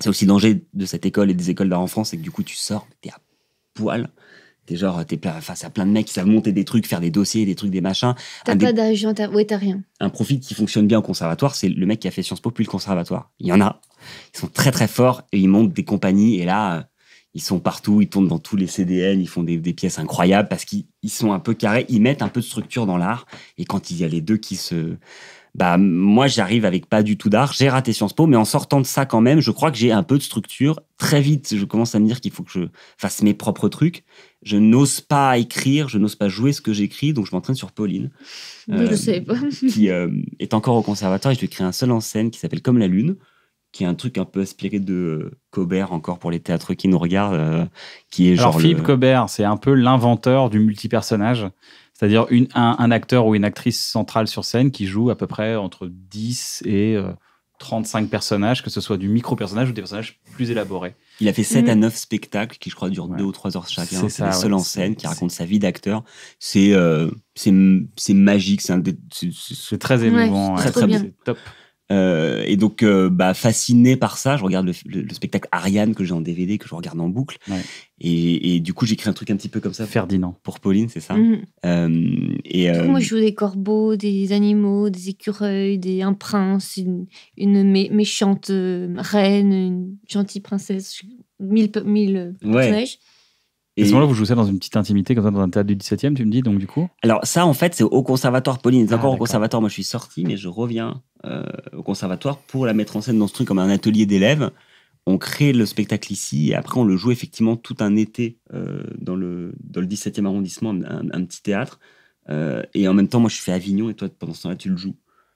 C'est aussi danger de cette école et des écoles d'art en France, c'est que du coup, tu sors, t'es à poil. T'es genre, t'es face à plein de mecs qui savent monter des trucs, faire des dossiers, des trucs, des machins. T'as pas d'argent, t'as rien. Un profil qui fonctionne bien au conservatoire, c'est le mec qui a fait Sciences Po puis le conservatoire. Il y en a. Ils sont très très forts et ils montent des compagnies. Et là, ils sont partout, ils tournent dans tous les CDN, ils font des, pièces incroyables parce qu'ils sont un peu carrés, ils mettent un peu de structure dans l'art. Et quand il y a les deux qui se... Bah, moi, j'arrive avec pas du tout d'art. J'ai raté Sciences Po, mais en sortant de ça quand même, je crois que j'ai un peu de structure. Très vite, je commence à me dire qu'il faut que je fasse mes propres trucs. Je n'ose pas écrire, je n'ose pas jouer ce que j'écris, donc je m'entraîne sur Pauline. Euh, qui euh, est encore au conservatoire et je lui ai un seul en scène qui s'appelle Comme la Lune qui est un truc un peu inspiré de Cobert encore pour les théâtres qui nous regardent, euh, qui est Alors, Philippe Cobert, c'est un peu l'inventeur du multipersonnage. C'est-à-dire un, un, acteur ou une actrice centrale sur scène qui joue à peu près entre 10 et 35 euh, personnages, que ce soit du micro-personnage ou des personnages plus élaborés. Il a fait 7 à 9 mm. spectacles qui, je crois, durent 2 ou 3 heures chacun. C'est le seul en scène qui raconte sa vie d'acteur. C'est euh, c'est magique, c'est très émouvant. C'est Top. Euh, et donc, euh, bah, fasciné par ça, je regarde le, spectacle Ariane que j'ai en DVD, que je regarde en boucle. Et, du coup, j'écris un truc un petit peu comme ça. Ferdinand. Pour Pauline, c'est ça. Mhm. Euh, et, Moi, je joue des corbeaux, des animaux, des écureuils, des, un prince, une, méchante reine, une gentille princesse, mille, mille et à ce moment-là, vous jouez ça dans une petite intimité, comme ça, dans un théâtre du 17e, tu me dis, donc du coup Alors, ça, en fait, c'est au conservatoire. Pauline c'est ah, encore au conservatoire. Moi, je suis sorti, mais je reviens euh, au conservatoire pour la mettre en scène dans ce truc comme un atelier d'élèves. On crée le spectacle ici et après, on le joue effectivement tout un été euh, dans, le, dans le 17e arrondissement, un, petit théâtre. Euh, et en même temps, moi, je suis fait Avignon et toi, pendant ce temps-là, tu le joues.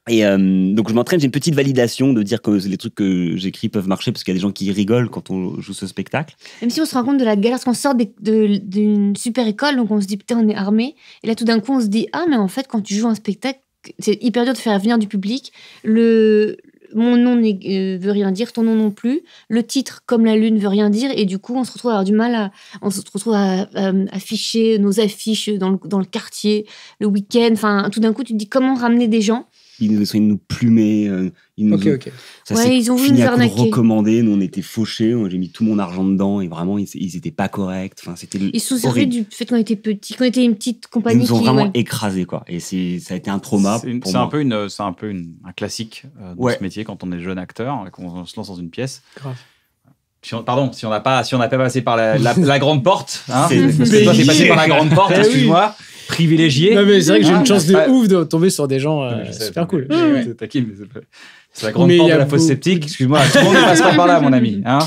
Et euh, donc je m'entraîne, j'ai une petite validation de dire que les trucs que j'écris peuvent marcher parce qu'il y a des gens qui rigolent quand on joue ce spectacle. Même si on se rend compte de la galère, parce qu'on sort d'une super école, donc on se dit putain on est armé, et là tout d'un coup on se dit ah mais en fait quand tu joues un spectacle, c'est hyper dur de faire venir du public, le, mon nom ne euh, veut rien dire, ton nom non plus, le titre comme la lune veut rien dire, et du coup on se retrouve à avoir du mal à, on se retrouve à, afficher nos affiches dans le, dans le quartier, le week-end, enfin tout d'un coup tu te dis comment ramener des gens ils, ils nous plumaient. Euh, ils nous plumer. ont, ils ont fini à nous recommander. Nous, on était fauchés. J'ai mis tout mon argent dedans et vraiment, ils, ils pas corrects. Enfin, c'était ils se sont du fait qu'on était petit. qu'on était une petite compagnie. Ils nous ont vraiment écrasés, quoi. Et ça a été un trauma. C'est un peu, un, peu un classique euh, de ce métier quand on est jeune acteur et qu'on se lance dans une pièce. Grave pardon, si on n'a pas, si on n'a pas passé par la, grande porte, hein, c'est passé par la grande porte, eh excuse-moi, privilégié. mais c'est vrai que j'ai une ah, chance de ouf de tomber sur des gens euh, super cool. C'est la grande porte de la fosse sceptique. Excuse-moi, on le ne passe pas par là, mon ami. Hein.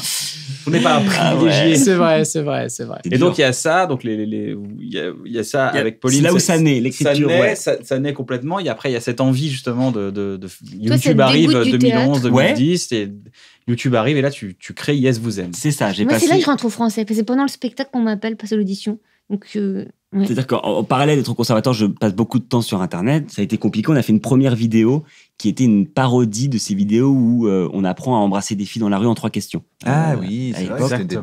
on n'est pas ah privilégié. C'est vrai, c'est vrai, c'est vrai. Et donc il y a ça, donc il, y a, ça avec Pauline. C'est là où ça, naît, l'écriture. Ça, naît complètement. Et après il y a cette envie justement de, YouTube arrive 2011, 2010 euh, et YouTube arrive et là, tu, crées Yes Vous Aime. C'est ça, j'ai pas. passé... c'est là que je rentre au français. C'est pendant le spectacle qu'on m'appelle passer l'audition. Donc, euh, C'est-à-dire qu'en parallèle d'être conservateur, je passe beaucoup de temps sur Internet. Ça a été compliqué. On a fait une première vidéo qui était une parodie de ces vidéos où euh, on apprend à embrasser des filles dans la rue en trois questions. Ah euh, oui, c'est vrai, c'était des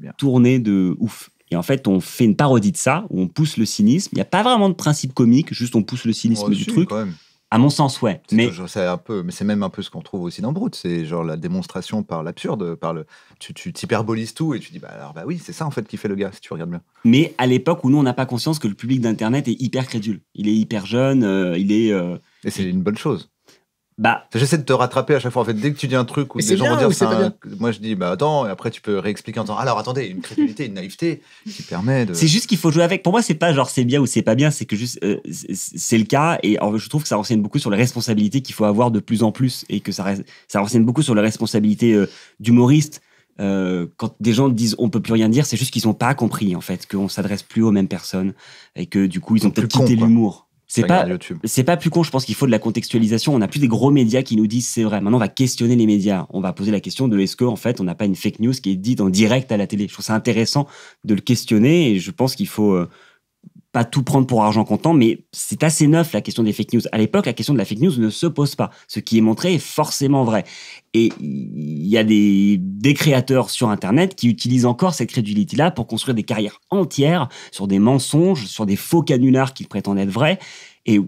bien. Tournée de ouf. Et en fait, on fait une parodie de ça, où on pousse le cynisme. Il n'y a pas vraiment de principe comique, juste on pousse le cynisme du truc. À mon sens, ouais. Mais c'est un peu, mais c'est même un peu ce qu'on trouve aussi dans Brute. C'est genre la démonstration par l'absurde, par le, tu, t'hyperbolises tout et tu dis bah, bah oui, c'est ça en fait qui fait le gars si tu regardes bien. Mais à l'époque où nous on n'a pas conscience que le public d'internet est hyper crédule, il est hyper jeune, euh, il est. Euh, et c'est une bonne chose. Bah, J'essaie de te rattraper à chaque fois. En fait, dès que tu dis un truc ou des gens vont dire ça, moi je dis bah attends, et après tu peux réexpliquer en disant alors attendez, une crédulité, une naïveté qui permet de. C'est juste qu'il faut jouer avec. Pour moi, c'est pas genre c'est bien ou c'est pas bien, c'est que juste euh, c'est le cas et je trouve que ça renseigne beaucoup sur les responsabilités qu'il faut avoir de plus en plus et que ça, ça renseigne beaucoup sur les responsabilités euh, d'humoriste. Euh, quand des gens disent on peut plus rien dire, c'est juste qu'ils ont pas compris en fait qu'on s'adresse plus aux mêmes personnes et que du coup ils ont peut-être quitté l'humour. C'est pas, c'est pas plus con. Je pense qu'il faut de la contextualisation. On n'a plus des gros médias qui nous disent c'est vrai. Maintenant, on va questionner les médias. On va poser la question de est-ce que, en fait, on n'a pas une fake news qui est dite en direct à la télé. Je trouve ça intéressant de le questionner et je pense qu'il faut, euh, pas tout prendre pour argent comptant, mais c'est assez neuf la question des fake news. À l'époque, la question de la fake news ne se pose pas. Ce qui est montré est forcément vrai. Et il y a des, créateurs sur Internet qui utilisent encore cette crédulité-là pour construire des carrières entières sur des mensonges, sur des faux canulars qu'ils prétendent être vrais. Et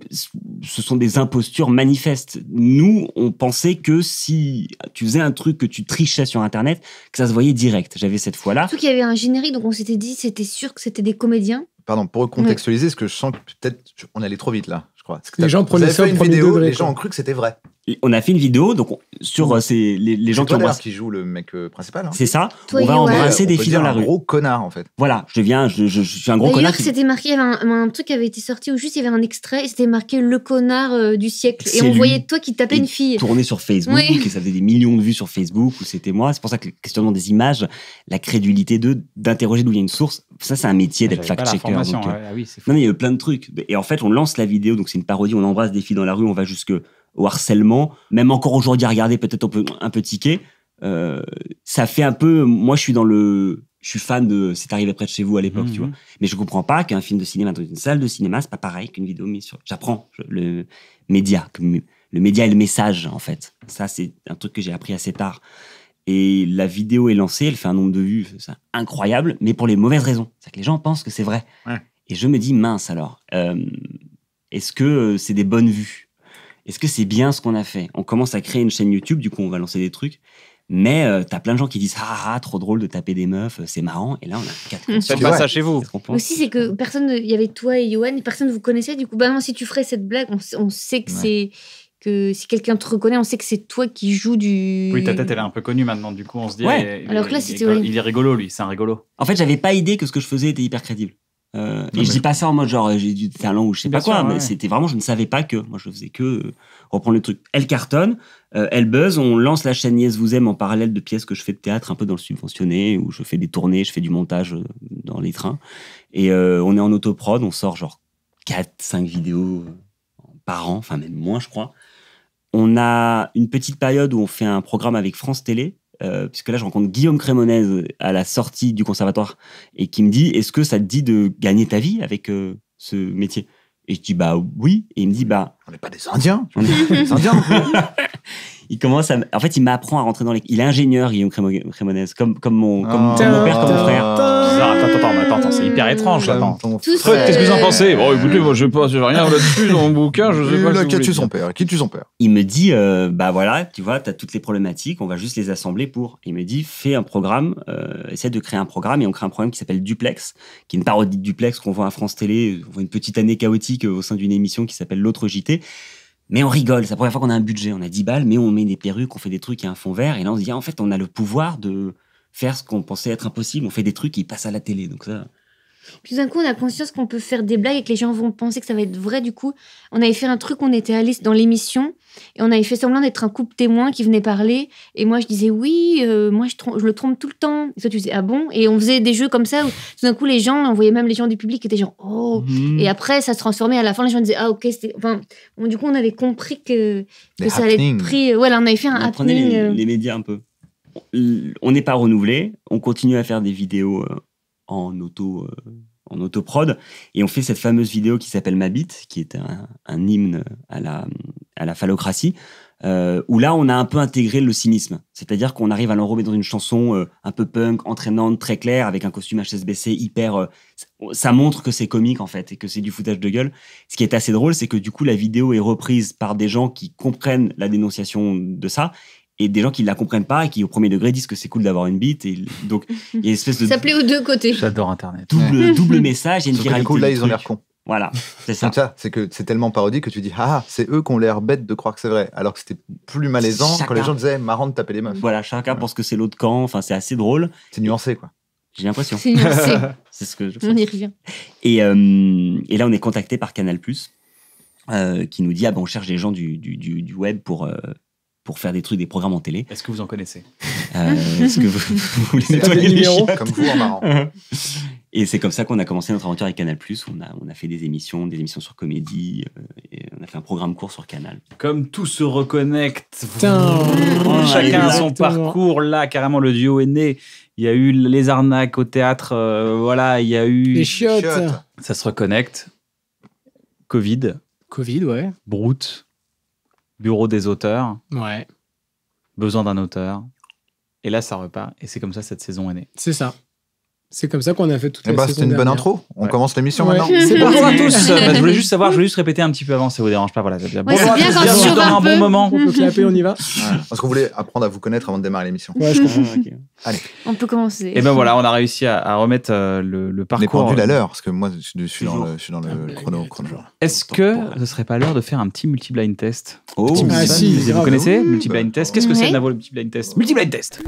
ce sont des impostures manifestes. Nous, on pensait que si tu faisais un truc, que tu trichais sur Internet, que ça se voyait direct. J'avais cette fois-là. Surtout qu'il y avait un générique, donc on s'était dit, c'était sûr que c'était des comédiens pardon, pour recontextualiser mm. ce que je sens que peut-être on allait trop vite là. Les gens prenaient ça vidéo, Les gens ont cru que c'était vrai. on a fait une vidéo donc sur mmh. euh, les, gens qui jouent qui le mec euh, principal. Hein. C'est ça. on va embrasser des filles dans la rue. Un gros connard en fait. Voilà, je viens. je, suis un gros connard. D'ailleurs, c'était marqué, il avait un, truc qui avait été sorti où juste il y avait un extrait et c'était marqué le connard euh, du siècle. Et on voyait toi qui tapais une fille. Tourné sur Facebook et ça faisait des millions de vues sur Facebook Ou c'était moi. C'est pour ça que le questionnement des images, la crédulité de d'interroger d'où il y a une source, ça c'est un métier ah, d'être fact-checker. Ah non, il y a plein de trucs. Et en fait, on lance la vidéo donc une parodie, on embrasse des filles dans la rue, on va jusque au harcèlement. Même encore aujourd'hui, à regarder, peut-être on peu un peu tiqué. Euh, ça fait un peu. Moi, je suis dans le. Je suis fan de C'est arrivé près de chez vous à l'époque, tu mhm. vois. Mais je comprends pas qu'un film de cinéma dans une salle de cinéma, c'est pas pareil qu'une vidéo mise sur. J'apprends le média, le média et le message, en fait. Ça, c'est un truc que j'ai appris assez tard. Et la vidéo est lancée, elle fait un nombre de vues, incroyable, mais pour les mauvaises raisons. C'est-à-dire que les gens pensent que c'est vrai. Et je me dis, mince alors, euh, est-ce que euh, c'est des bonnes vues Est-ce que c'est bien ce qu'on a fait On commence à créer une chaîne YouTube, du coup on va lancer des trucs. Mais euh, t'as plein de gens qui disent ah, ah, ah trop drôle de taper des meufs, euh, c'est marrant. Et là on a quatre. pas ça chez vous. Aussi c'est que personne, il y avait toi et Yoann, personne ne vous connaissait. Du coup bah non si tu ferais cette blague, on, sait que c'est que si quelqu'un te reconnaît, on sait que c'est toi qui joues du. Oui, ta tête, elle est un peu connue maintenant. Du coup, on se dit. Ouais. Eh, Alors que là, il, il, est rigolo, lui. C'est un rigolo. En fait, j'avais pas idée que ce que je faisais était hyper crédible. Euh, et je dis pas ça en mode genre j'ai du talent ou je sais pas quoi, mais c'était vraiment je ne savais pas que. Moi je faisais que euh, reprendre le truc. Elle cartonne, euh, elle buzz, on lance la chaîne Yes vous aime en parallèle de pièces que je fais de théâtre un peu dans le subventionné où je fais des tournées, je fais du montage dans les trains. Et on est en autoprod, on sort genre 4-5 vidéos par an, enfin même moins je crois. On a une petite période où on fait un programme avec France Télé euh, puisque là je rencontre Guillaume Crémonaise à la sortie du conservatoire et qui me dit est-ce que ça te dit de gagner ta vie avec euh, ce métier Et je dis bah oui, et il me dit bah on n'est pas des Indiens. On est des Indiens. il commence à, en fait, il m'apprend à rentrer dans les. Il est ingénieur, Guillaume Crémonez, comme comme mon, comme, ah. mon père, comme mon frère. Attends, attends, attends, c'est hyper étrange. Attends. Qu'est-ce que vous en pensez oh, écoutez, moi, je ne rien là-dessus dans mon bouquin. Je sais pas. qui tue son père Qui tue son père Il me dit, euh, bah voilà, tu vois, tu as toutes les problématiques. On va juste les assembler pour. Il me dit, fais un programme, euh, essaie de créer un programme, et on crée un programme qui s'appelle Duplex, qui est une parodie de Duplex qu'on voit à France Télé, on voit une petite année chaotique euh, au sein d'une émission qui s'appelle L'autre JT. Mais on rigole, c'est la première fois qu'on a un budget, on a 10 balles, mais on met des perruques, on fait des trucs, il un fond vert, et là on se dit, ah, en fait, on a le pouvoir de faire ce qu'on pensait être impossible, on fait des trucs qui passent à la télé, donc ça, puis d'un coup, on a conscience qu'on peut faire des blagues et que les gens vont penser que ça va être vrai. Du coup, on avait fait un truc, on était allés dans l'émission et on avait fait semblant d'être un couple témoin qui venait parler. Et moi, je disais oui, euh, moi, je, le trompe tout le temps. Et toi, tu disais ah bon Et on faisait des jeux comme ça où tout d'un coup, les gens, on voyait même les gens du public qui étaient genre oh. Mmh. Et après, ça se transformait. À la fin, les gens disaient ah ok. Enfin, du coup, on avait compris que, ça allait être pris. Euh, ouais, là, on avait fait un Les, euh. les médias un peu on n'est pas renouvelé, on continue à faire des vidéos en auto euh, en autoprod. Et on fait cette fameuse vidéo qui s'appelle Ma Mabit, qui est un, hymne à la, à la phallocratie, euh, où là, on a un peu intégré le cynisme. C'est-à-dire qu'on arrive à l'enrober dans une chanson euh, un peu punk, entraînante, très claire, avec un costume HSBC hyper. ça montre que c'est comique, en fait, et que c'est du foutage de gueule. Ce qui est assez drôle, c'est que du coup, la vidéo est reprise par des gens qui comprennent la dénonciation de ça et des gens qui ne la comprennent pas et qui au premier degré disent que c'est cool d'avoir une bite et donc espèce de ça plaît aux deux côtés j'adore internet double, message et une viralité coup, là ils ont l'air cons voilà, c'est ça. ça c'est que c'est tellement parodique que tu dis ah, c'est eux qui ont l'air bêtes de croire que c'est vrai, alors que c'était plus malaisant quand les gens disaient marrant de taper les meufs. Voilà, chacun pense que c'est l'autre camp. Enfin, c'est assez drôle. C'est nuancé, quoi. J'ai l'impression. C'est nuancé. c'est ce que je. Pense. On y revient. Euh, et, là, on est contacté par Canal Plus. Euh, qui nous dit ah ben on cherche des gens du, web pour euh, pour faire des trucs, des programmes en télé. Est-ce que vous en connaissez euh, Est-ce que vous, voulez nettoyer les Comme vous, en marrant. Et c'est comme ça qu'on a commencé notre aventure avec Canal+. On a, on a fait des émissions, des émissions sur comédie. Euh, et on a fait un programme court sur Canal. Comme tout se reconnecte, oh, chacun a son parcours. Là, carrément, le duo est né. Il y a eu les arnaques au théâtre. Euh, voilà, il y a eu les chiottes. Ça se reconnecte. Covid. Covid, ouais. Brute bureau des auteurs. Ouais. Besoin d'un auteur. Et là, ça repart. Et c'est comme ça cette saison est née. C'est ça. C'est comme ça qu'on a fait toute et eh la bah, C'était une bonne intro. On commence l'émission maintenant. C'est parti à tous. Bah, je voulais juste savoir, je voulais juste répéter un petit peu avant, ça vous dérange pas. Voilà, bien. c'est bien quand un, bon moment. On peut clapper, on y va. Parce qu'on voulait apprendre à vous connaître avant de démarrer l'émission. Ouais, je comprends. Allez. On peut commencer. Et eh ben voilà, on a réussi à, remettre euh, le, le parcours. Les pendules à l'heure, parce que moi, je, suis, dans le, ah, chrono. Est-ce que ce serait pas l'heure de faire un petit multi-blind test Oh, ah, si, vous connaissez Multi-blind test. Qu'est-ce que c'est, voix, le multi-blind test Multi-blind test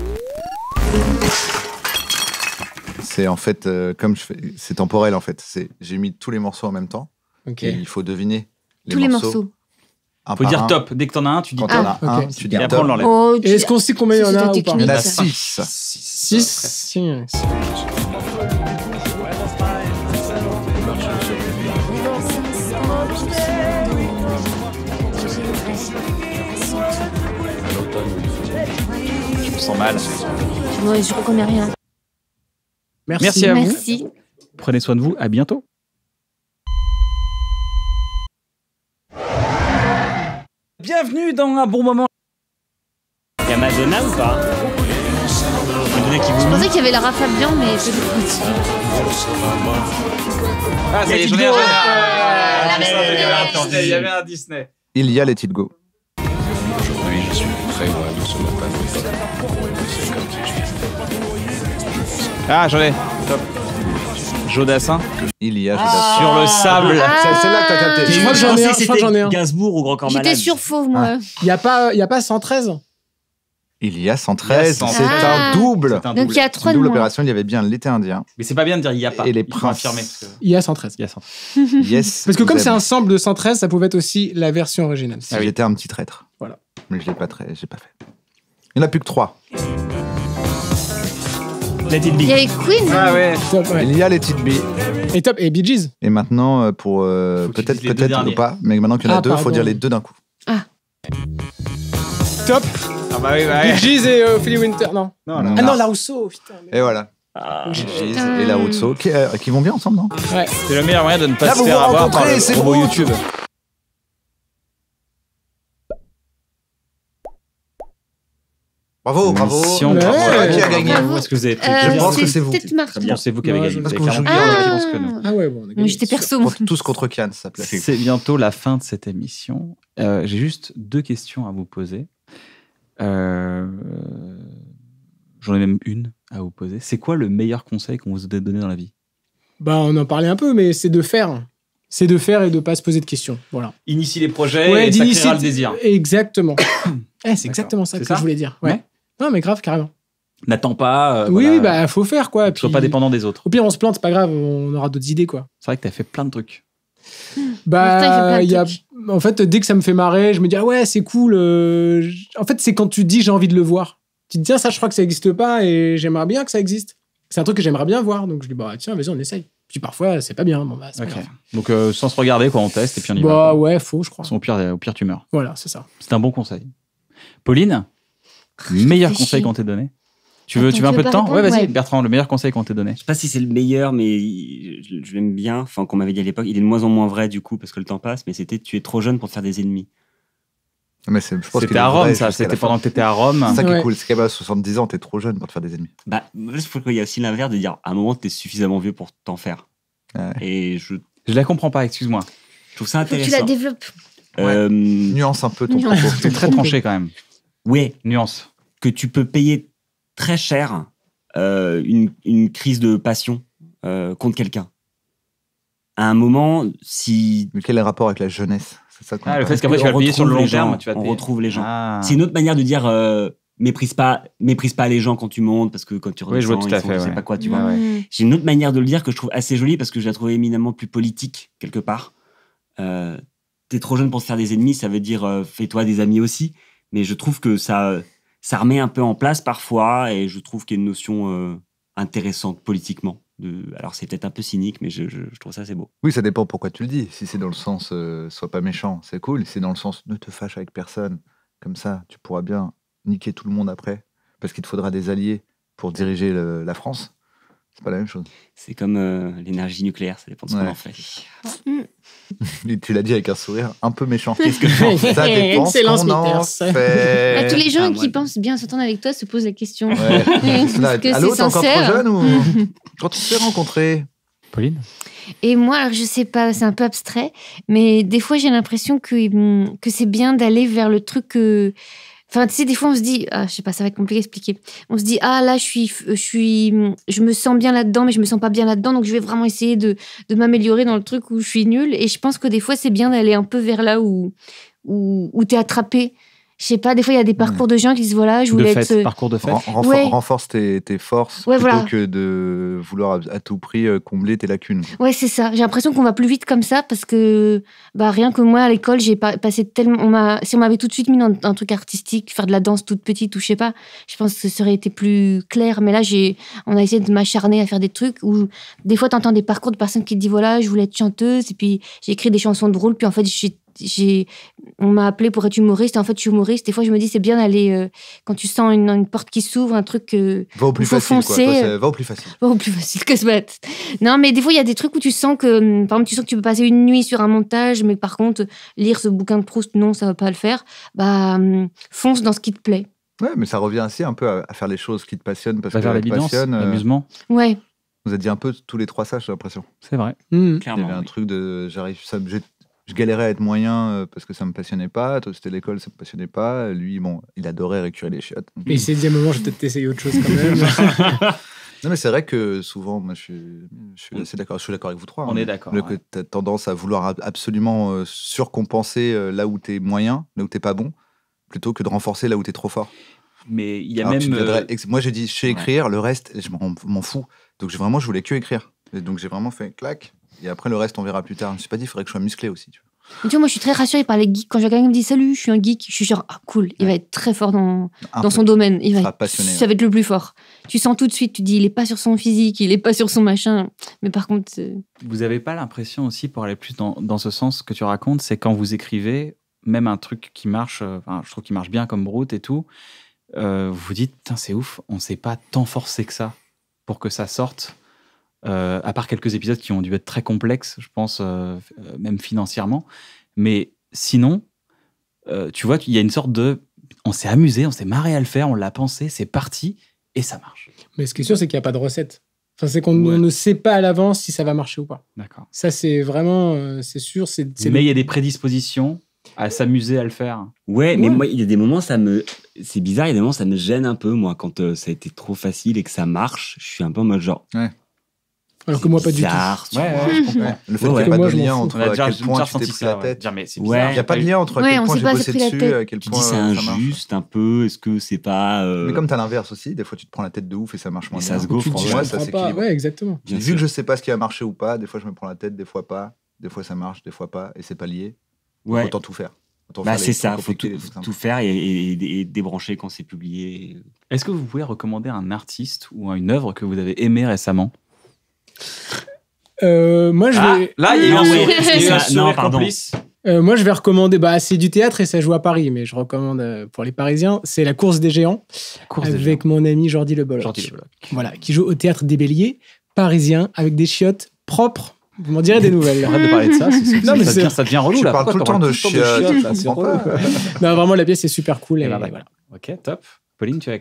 en fait, euh, comme je fais, c'est temporel en fait. C'est, j'ai mis tous les morceaux en même temps. il faut deviner les tous les morceaux. Il faut dire top. Dès que t'en as un, tu dis tu dis est-ce qu'on sait combien il y en a Il y en a six. 6. 6 Je me sens mal. je rien. Merci, Merci à Prenez soin de vous. À bientôt. Bienvenue dans un bon moment. Il Y a Madonna ou pas Madonna qui vous Je pensais qu'il y avait Lara Fabian, mais je Ah, c'est les journées la Rennes. Il y avait un Disney. Il y a les Tidgo. Aujourd'hui, je suis très loin de ce matin. Ah, j'en ai. Top. Jodassin. Il y a ah. Sur le sable. Ah. C'est là que t'as capté. Je crois que j'en ai un. Je Gainsbourg ou Grand Corps Malade. J'étais sur faux, moi. Ah. Il n'y a, pas, y a pas 113 il y a 113. C'est un double. Donc il y a trois double opération. Il y avait bien l'été indien. Mais c'est pas bien de dire il y a pas. Et les princes. Il y a 113. Il y a 113. yes. Parce que comme c'est un sample de 113, ça pouvait être aussi la version originale. Ah, était J'étais un petit traître. Voilà. Mais je l'ai pas très, j'ai pas fait. Il n'y en a plus que trois. Les It Be. Il y Ah ouais. Il y a les It Et top, et Bee Gees. Et maintenant, euh, pour euh, peut-être, peut-être ou pas, mais maintenant qu'il y en a ah, deux, il faut dire les deux d'un coup. Ah. Top. Ah bah oui, bah Bee Gees et euh, Philly Winter. Non. Non, Ah non, la Rousseau, Et voilà. Ah. Gees et La qui, qui vont bien ensemble, non C'est le meilleur moyen de ne pas se faire avoir par le YouTube. Bravo, bravo. Si on Qui a gagné ce que vous avez Je pense que c'est vous. Peut-être c'est vous qui avez gagné. Parce que ah. que nous. Ah ouais, bon, on J'étais perso. Tous contre Kian, ça plaît. C'est bientôt la fin de cette émission. Euh, j'ai juste deux questions à vous poser. Euh, j'en ai même une à vous poser. C'est quoi le meilleur conseil qu'on vous ait donné dans la vie Bah, on en parlait un peu, mais c'est de faire c'est de faire et de pas se poser de questions. Voilà. les projets et ça créera le désir. Exactement. Eh, c'est exactement ça que je voulais dire. Ouais. Non, mais grave, carrément. N'attends pas. Euh, oui, il bah, faut faire, quoi. Puis, sois pas dépendant des autres. Au pire, on se plante, c'est pas grave, on aura d'autres idées, quoi. C'est vrai que t'as fait plein de trucs. Bah, bah En fait, dès que ça me fait marrer, je me dis, ah ouais, c'est cool. Euh, en fait, c'est quand tu dis, j'ai envie de le voir. Tu te dis, ah, ça, je crois que ça existe pas et j'aimerais bien que ça existe. C'est un truc que j'aimerais bien voir. Donc, je dis, bah, tiens, vas-y, on essaye. Puis parfois, c'est pas bien. Bon, bah, Donc, euh, sans se regarder, quoi, on teste et puis on y va. Bah, ouais, faux, je crois. Au pire, au pire, tu meurs. Voilà, c'est ça. C'est un bon conseil. Pauline, meilleur conseil qu'on t'ait donné tu veux, tu veux un peu de temps Ouais, vas-y, Bertrand, le meilleur conseil qu'on t'ait donné. Je sais pas si c'est le meilleur, mais je, l'aime bien. Enfin, qu'on m'avait dit à l'époque, il est de moins en moins vrai du coup parce que le temps passe, mais c'était tu es trop jeune pour te faire des ennemis. Ah, c'était à Rome, ça. C'était pendant que étais à Rome. C'est ça qui est cool. C'est qu'à 70 ans, es trop jeune pour te faire des ennemis. Bah, je trouve qu'il y a aussi l'inverse de dire à un moment, tu es suffisamment vieux pour t'en faire. Ah Et je. Je la comprends pas, excuse-moi. Je trouve ça intéressant. tu la développes. Euh, Nuance un peu ton propos. C'est très tranché quand même. Oui. Nuance que tu peux payer très cher euh, une, une, crise de passion euh, contre quelqu'un. À un moment, si. Mais quel est le rapport avec la jeunesse ça ah, Le fait qu'après tu vas sur le long terme, On retrouve les gens. Ah. C'est une autre manière de dire. Euh, méprise pas méprise pas les gens quand tu montes parce que quand tu redescends oui, je, sont, sais pas quoi tu ah vois j'ai une autre manière de le dire que je trouve assez jolie parce que je la trouve éminemment plus politique quelque part t'es trop jeune pour se faire des ennemis ça veut dire fais-toi des amis aussi mais je trouve que ça ça remet un peu en place parfois, et je trouve qu'il y a une notion euh, intéressante politiquement. De... Alors c'est peut-être un peu cynique, mais je, trouve ça c'est beau. Oui, ça dépend pourquoi tu le dis. Si c'est dans le sens euh, sois pas méchant, c'est cool. Si c'est dans le sens ne te fâche avec personne, comme ça tu pourras bien niquer tout le monde après, parce qu'il te faudra des alliés pour diriger la France. C'est pas la même chose. C'est comme euh, l'énergie nucléaire, ça dépend de ce qu'on en fait. tu l'as dit avec un sourire un peu méchant. Qu'est-ce que ça dépend qu'on en fait. Bah, tous les gens ah, qui pensent bien s'entendre avec toi se posent la question. que Allô, encore jeune quand tu t'es rencontré Pauline et moi, je sais pas, c'est un peu abstrait, mais des fois j'ai l'impression que, mm, que c'est bien d'aller vers le truc que, Enfin, tu des fois, on se dit, ah, je sais pas, ça va être compliqué à expliquer. On se dit, ah là, je suis, je suis, je me sens bien là-dedans, mais je me sens pas bien là-dedans, donc je vais vraiment essayer de, m'améliorer dans le truc où je suis nulle. Et je pense que des fois, c'est bien d'aller un peu vers là où, où, où t'es attrapé je sais pas, des fois il y a des parcours hmm. de gens qui disent voilà, je voulais de être. Euh, parcours de fête. Renforce tes, forces plutôt que de vouloir à tout prix euh, combler tes lacunes. Ouais, c'est ça. J'ai l'impression qu'on va plus vite comme ça parce que bah, rien que moi à l'école, j'ai passé tellement. On si on m'avait tout de suite mis dans un truc artistique, faire de la danse toute petite ou je sais pas, je pense que ça aurait été plus clair. Mais là, on a essayé de m'acharner à faire des trucs où des fois tu entends des parcours de personnes qui te disent voilà, je voulais être chanteuse et puis j'ai écrit des chansons de drôles, puis en fait, suis j'ai, on m'a appelé pour être humoriste. en fait, je suis humoriste. Des fois, je me dis, c'est bien d'aller euh, quand tu sens une, porte qui s'ouvre, un truc que euh, va au plus faut facile, foncer. va au plus facile. Va au plus facile que Non, mais des fois, il y a des trucs où tu sens que, hum, par exemple, tu sens que tu peux passer une nuit sur un montage, mais par contre, lire ce bouquin de Proust, non, ça va pas le faire. Bah, hum, fonce dans ce qui te plaît. Ouais, mais ça revient aussi un peu à, faire les choses qui te passionnent parce que ça te passionne, euh... l'amusement. Ouais. Vous avez dit un peu tous les trois ça, j'ai l'impression. C'est vrai. Clairement. Mmh. Il y avait un truc de j'arrive, ça, je galérais à être moyen euh, parce que ça me passionnait pas. Toi, c'était l'école, ça me passionnait pas. Lui, bon, il adorait récurer les chiottes. Mais il s'est dit à un moment, je vais peut-être essayer autre chose quand même. non, mais c'est vrai que souvent, moi, je suis, d'accord. Je suis d'accord avec vous trois. On hein, est d'accord. que Tu as tendance à vouloir absolument euh, surcompenser euh, là où tu es moyen, là où tu pas bon, plutôt que de renforcer là où tu es trop fort. Mais il y a même. Moi, j'ai dit, je sais écrire, le reste, je m'en fous. Donc, vraiment, je voulais que écrire. donc, j'ai vraiment fait clac. Et après, le reste, on verra plus tard. Je me suis pas dit, il faudrait que je sois musclé aussi. Tu vois. moi, je suis très rassuré par les geeks. Quand quelqu'un me dit salut, je suis un geek, je suis genre, ah, cool, il va être très fort dans, dans son domaine. Il va être, passionné. Ça va être le plus fort. Tu sens tout de suite, tu dis, il est pas sur son physique, il est pas sur son machin. Mais par contre. Vous avez pas l'impression aussi, pour aller plus dans, ce sens que tu racontes, c'est quand vous écrivez, même un truc qui marche, euh, je trouve qu'il marche bien comme route et tout, euh, vous vous dites, c'est ouf, on s'est pas tant forcé que ça pour que ça sorte euh, à part quelques épisodes qui ont dû être très complexes, je pense, euh, euh, même financièrement. Mais sinon, tu vois, il y a une sorte de. On s'est amusé, on s'est marré à le faire, on l'a pensé, c'est parti, et ça marche. Mais ce qui est sûr, c'est qu'il n'y a pas de recette. Enfin, c'est qu'on ne sait pas à l'avance si ça va marcher ou pas. D'accord. Ça, c'est vraiment, c'est sûr. C'est, Mais il y a des prédispositions à s'amuser à le faire. Ouais, mais moi, il y a des moments, ça me. C'est bizarre, il y a des moments, ça me gêne un peu, moi, quand ça a été trop facile et que ça marche. Je suis un peu en mode genre. Ouais. Alors que moi, pas du tout. Ouais, Le fait qu'il n'y ait pas de lien entre à quel point tu t'es pris la tête. Il n'y a pas de lien entre à quel point j'ai bossé dessus, à quel point. Tu dis c'est injuste un peu, est-ce que c'est pas. Euh, mais comme tu as l'inverse aussi, des fois tu te prends la tête de ouf et ça marche moins bien. Ça se gaufre, moi, ça s'équilibre. Ouais, exactement. Vu que je sais pas ce qui a marché ou pas, des fois je me prends la tête, des fois pas, des fois ça marche, des fois pas, et c'est pas lié. faut Autant tout faire. Bah c'est ça, faut tout, faire et, débrancher quand c'est publié. Est-ce que vous pouvez recommander un artiste ou une œuvre que vous avez aimé récemment euh, moi, je ah, vais. Là, moi, je vais recommander. Bah, c'est du théâtre et ça joue à Paris, mais je recommande euh, pour les Parisiens. C'est La Course des Géants avec mon ami Jordi Le Voilà, qui joue au théâtre des Béliers, parisien, avec des chiottes propres. Vous m'en direz des nouvelles. Arrête de parler de ça. ça, devient, ça devient relou. Tu là. parles tout le temps de chiottes. non, vraiment, la pièce est super cool. Eh ben, bah, bah. Ok, top. Pauline, tu as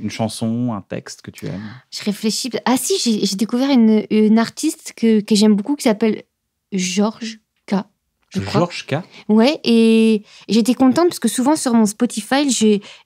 une chanson, un texte que tu aimes Je réfléchis. Ah si, j'ai découvert une, artiste que, que j'aime beaucoup qui s'appelle Georges je Georges K. Ouais, et j'étais contente parce que souvent sur mon Spotify,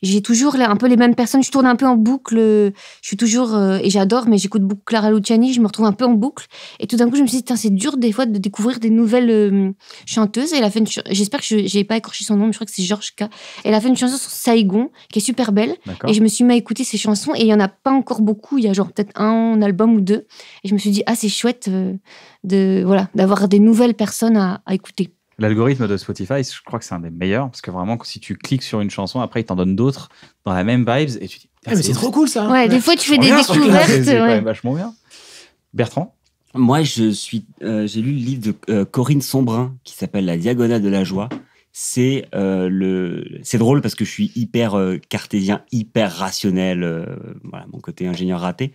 j'ai toujours un peu les mêmes personnes. Je tourne un peu en boucle. Je suis toujours, euh, et j'adore, mais j'écoute beaucoup Clara Luciani. Je me retrouve un peu en boucle. Et tout d'un coup, je me suis dit, c'est dur des fois de découvrir des nouvelles euh, chanteuses. Et elle a fait j'espère que je n'ai pas écorché son nom, mais je crois que c'est Georges K. Elle a fait une chanson sur Saigon qui est super belle. Et je me suis mis à écouter ses chansons. Et il n'y en a pas encore beaucoup. Il y a genre peut-être un album ou deux. Et je me suis dit, ah, c'est chouette euh, de voilà d'avoir des nouvelles personnes à écouter. L'algorithme de Spotify, je crois que c'est un des meilleurs, parce que vraiment, si tu cliques sur une chanson, après, il t'en donne d'autres dans la même vibes, et tu dis. Ah, mais c'est trop cool ça! Hein. Ouais, des fois, tu fais des découvertes. C'est vachement bien. Bertrand? Moi, je suis, euh, j'ai lu le livre de euh, Corinne Sombrin qui s'appelle La Diagonale de la Joie. C'est euh, le, c'est drôle parce que je suis hyper cartésien, hyper rationnel, voilà mon côté ingénieur raté.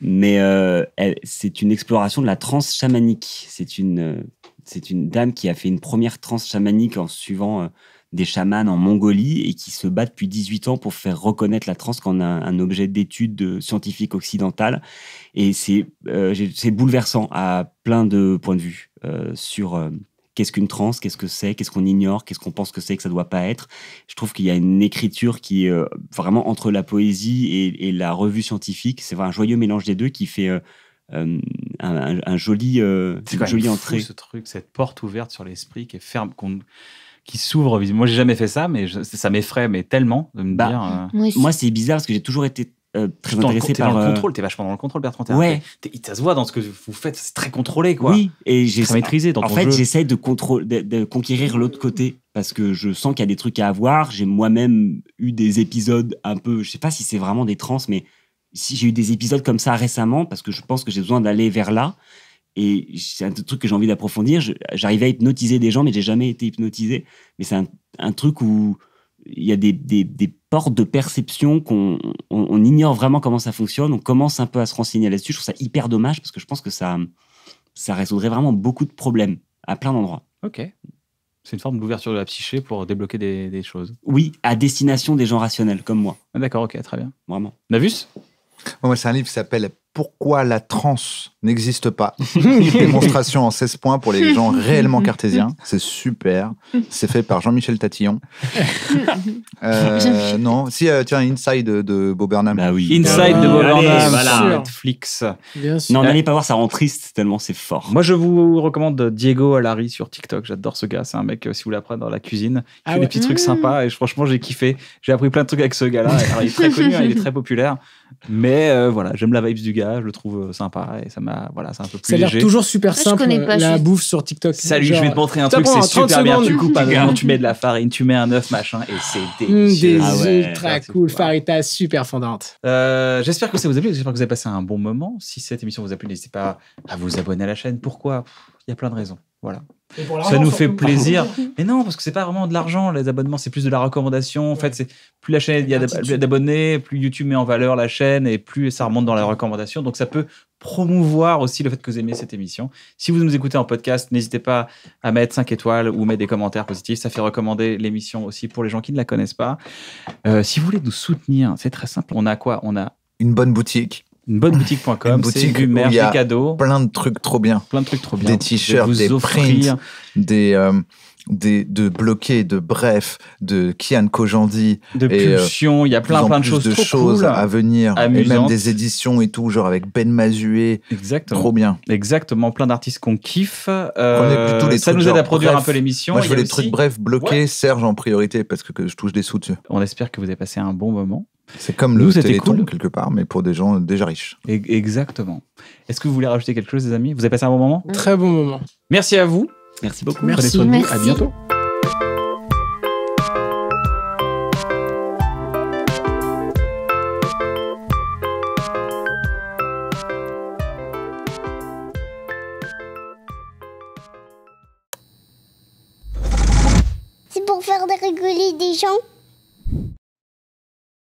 Mais euh, c'est une exploration de la transe chamanique. C'est une, euh, une dame qui a fait une première transe chamanique en suivant euh, des chamans en Mongolie et qui se bat depuis 18 ans pour faire reconnaître la transe comme un, objet d'étude scientifique occidentale. Et c'est, c'est bouleversant à plein de points de vue sur qu'est-ce qu'une transe, qu'est-ce que c'est, qu'est-ce qu'on ignore, qu'est-ce qu'on pense que c'est, que ça doit pas être. Je trouve qu'il y a une écriture qui est euh, vraiment entre la poésie et, la revue scientifique. C'est un joyeux mélange des deux qui fait euh, euh, un, un, joli, euh, c'est une jolie entrée. ce truc, cette porte ouverte sur l'esprit qui est ferme, qu'on qui s'ouvre. Moi, j'ai jamais fait ça, mais ça m'effraie, mais tellement de me bah, dire. Moi, c'est bizarre parce que j'ai toujours été euh, très intéressé par. le euh, contrôle, t'es vachement dans le contrôle, Bertrand. Ouais. Ça se voit dans ce que vous faites, c'est très contrôlé, quoi. Oui, et j'ai maîtrisé dans En fait, j'essaie de, contrôler, de conquérir l'autre côté parce que je sens qu'il y a des trucs à avoir. J'ai moi-même eu des épisodes un peu, je sais pas si c'est vraiment des trans, mais si j'ai eu des épisodes comme ça récemment parce que je pense que j'ai besoin d'aller vers là. Et c'est un truc que j'ai envie d'approfondir. j'arrive à hypnotiser des gens, mais j'ai jamais été hypnotisé. Mais c'est un truc où il y a des, des, portes de perception qu'on on, ignore vraiment comment ça fonctionne. On commence un peu à se renseigner là-dessus. Je trouve ça hyper dommage parce que je pense que ça, ça résoudrait vraiment beaucoup de problèmes à plein d'endroits. Ok. C'est une forme d'ouverture de la psyché pour débloquer des, des, choses. Oui, à destination des gens rationnels comme moi. Ah, d'accord, ok, très bien. Vraiment. Navus Moi, c'est un livre qui s'appelle pourquoi la transe n'existe pas. Une démonstration en 16 points pour les gens réellement cartésiens. C'est super. C'est fait par Jean-Michel Tatillon. Euh, non, si, euh, tiens, Inside de, Bo Burnham. oui. Inside de Bob Burnham Netflix. Non, n'allez pas voir, ça rend triste tellement c'est fort. Moi, je vous recommande Diego Alari sur TikTok. J'adore ce gars. C'est un mec, euh, si vous l'apprenez dans la cuisine, il ah fait des petits trucs mmh. sympas. Et franchement, j'ai kiffé. J'ai appris plein de trucs avec ce gars-là. Il est très connu, hein, il est très populaire. Mais voilà, j'aime la vibes du gars je le trouve euh, sympa et ça m'a voilà, c'est un peu plus Ça a l'air toujours super ah, simple, pas, la bouffe sur TikTok. Salut, je vais te montrer un truc, c'est super bien. Tu coupes tu mets de la farine, tu mets un œuf, machin, et c'est mm, délicieux. des ah ultra cool farita super fondante euh, j'espère que ça vous a plu, j'espère que vous avez passé un bon moment. Si cette émission vous a plu, n'hésitez pas à vous abonner à la chaîne. Pourquoi Il y a plein de raisons. Voilà ça nous fait plaisir. mais non, parce que c'est pas vraiment de l'argent, les abonnements, c'est plus de la recommandation. En fait, c'est plus la chaîne, il y a d'abonnés, plus YouTube met en valeur la chaîne et plus ça remonte dans la recommandation. Donc, ça peut promouvoir aussi le fait que vous aimez cette émission. Si vous nous écoutez en podcast, n'hésitez pas à mettre 5 étoiles ou mettre des commentaires positifs. Ça fait recommander l'émission aussi pour les gens qui ne la connaissent pas. Euh, si vous voulez nous soutenir, c'est très simple. On a quoi On a une bonne boutique une bonne boutique.com, boutique du merch, des cadeaux. Plein de trucs trop bien. Plein de trucs trop bien. Des t-shirts, des prints, euh, des. de bloquer, de bref, de Kian Kojandi. De euh, pulsions, il y a plein, plein de choses. de trop choses cool, à venir. même des éditions et tout, genre avec Ben Mazué. Exactement. Trop bien. Exactement, plein d'artistes qu'on kiffe. Euh, ça nous aide à produire un peu l'émission. Moi, je veux les trucs bref, bloqués, Serge en priorité parce que, que je touche des sous dessus. On espère que vous avez passé un bon moment. C'est comme Nous, le téléthon, cool. quelque part, mais pour des gens déjà riches. exactement. Est-ce que vous voulez rajouter quelque chose, les amis Vous avez passé un bon moment mm. Très bon moment. Merci à vous. Merci beaucoup. Merci. Prenez vous. À bientôt. C'est pour faire rigoler des gens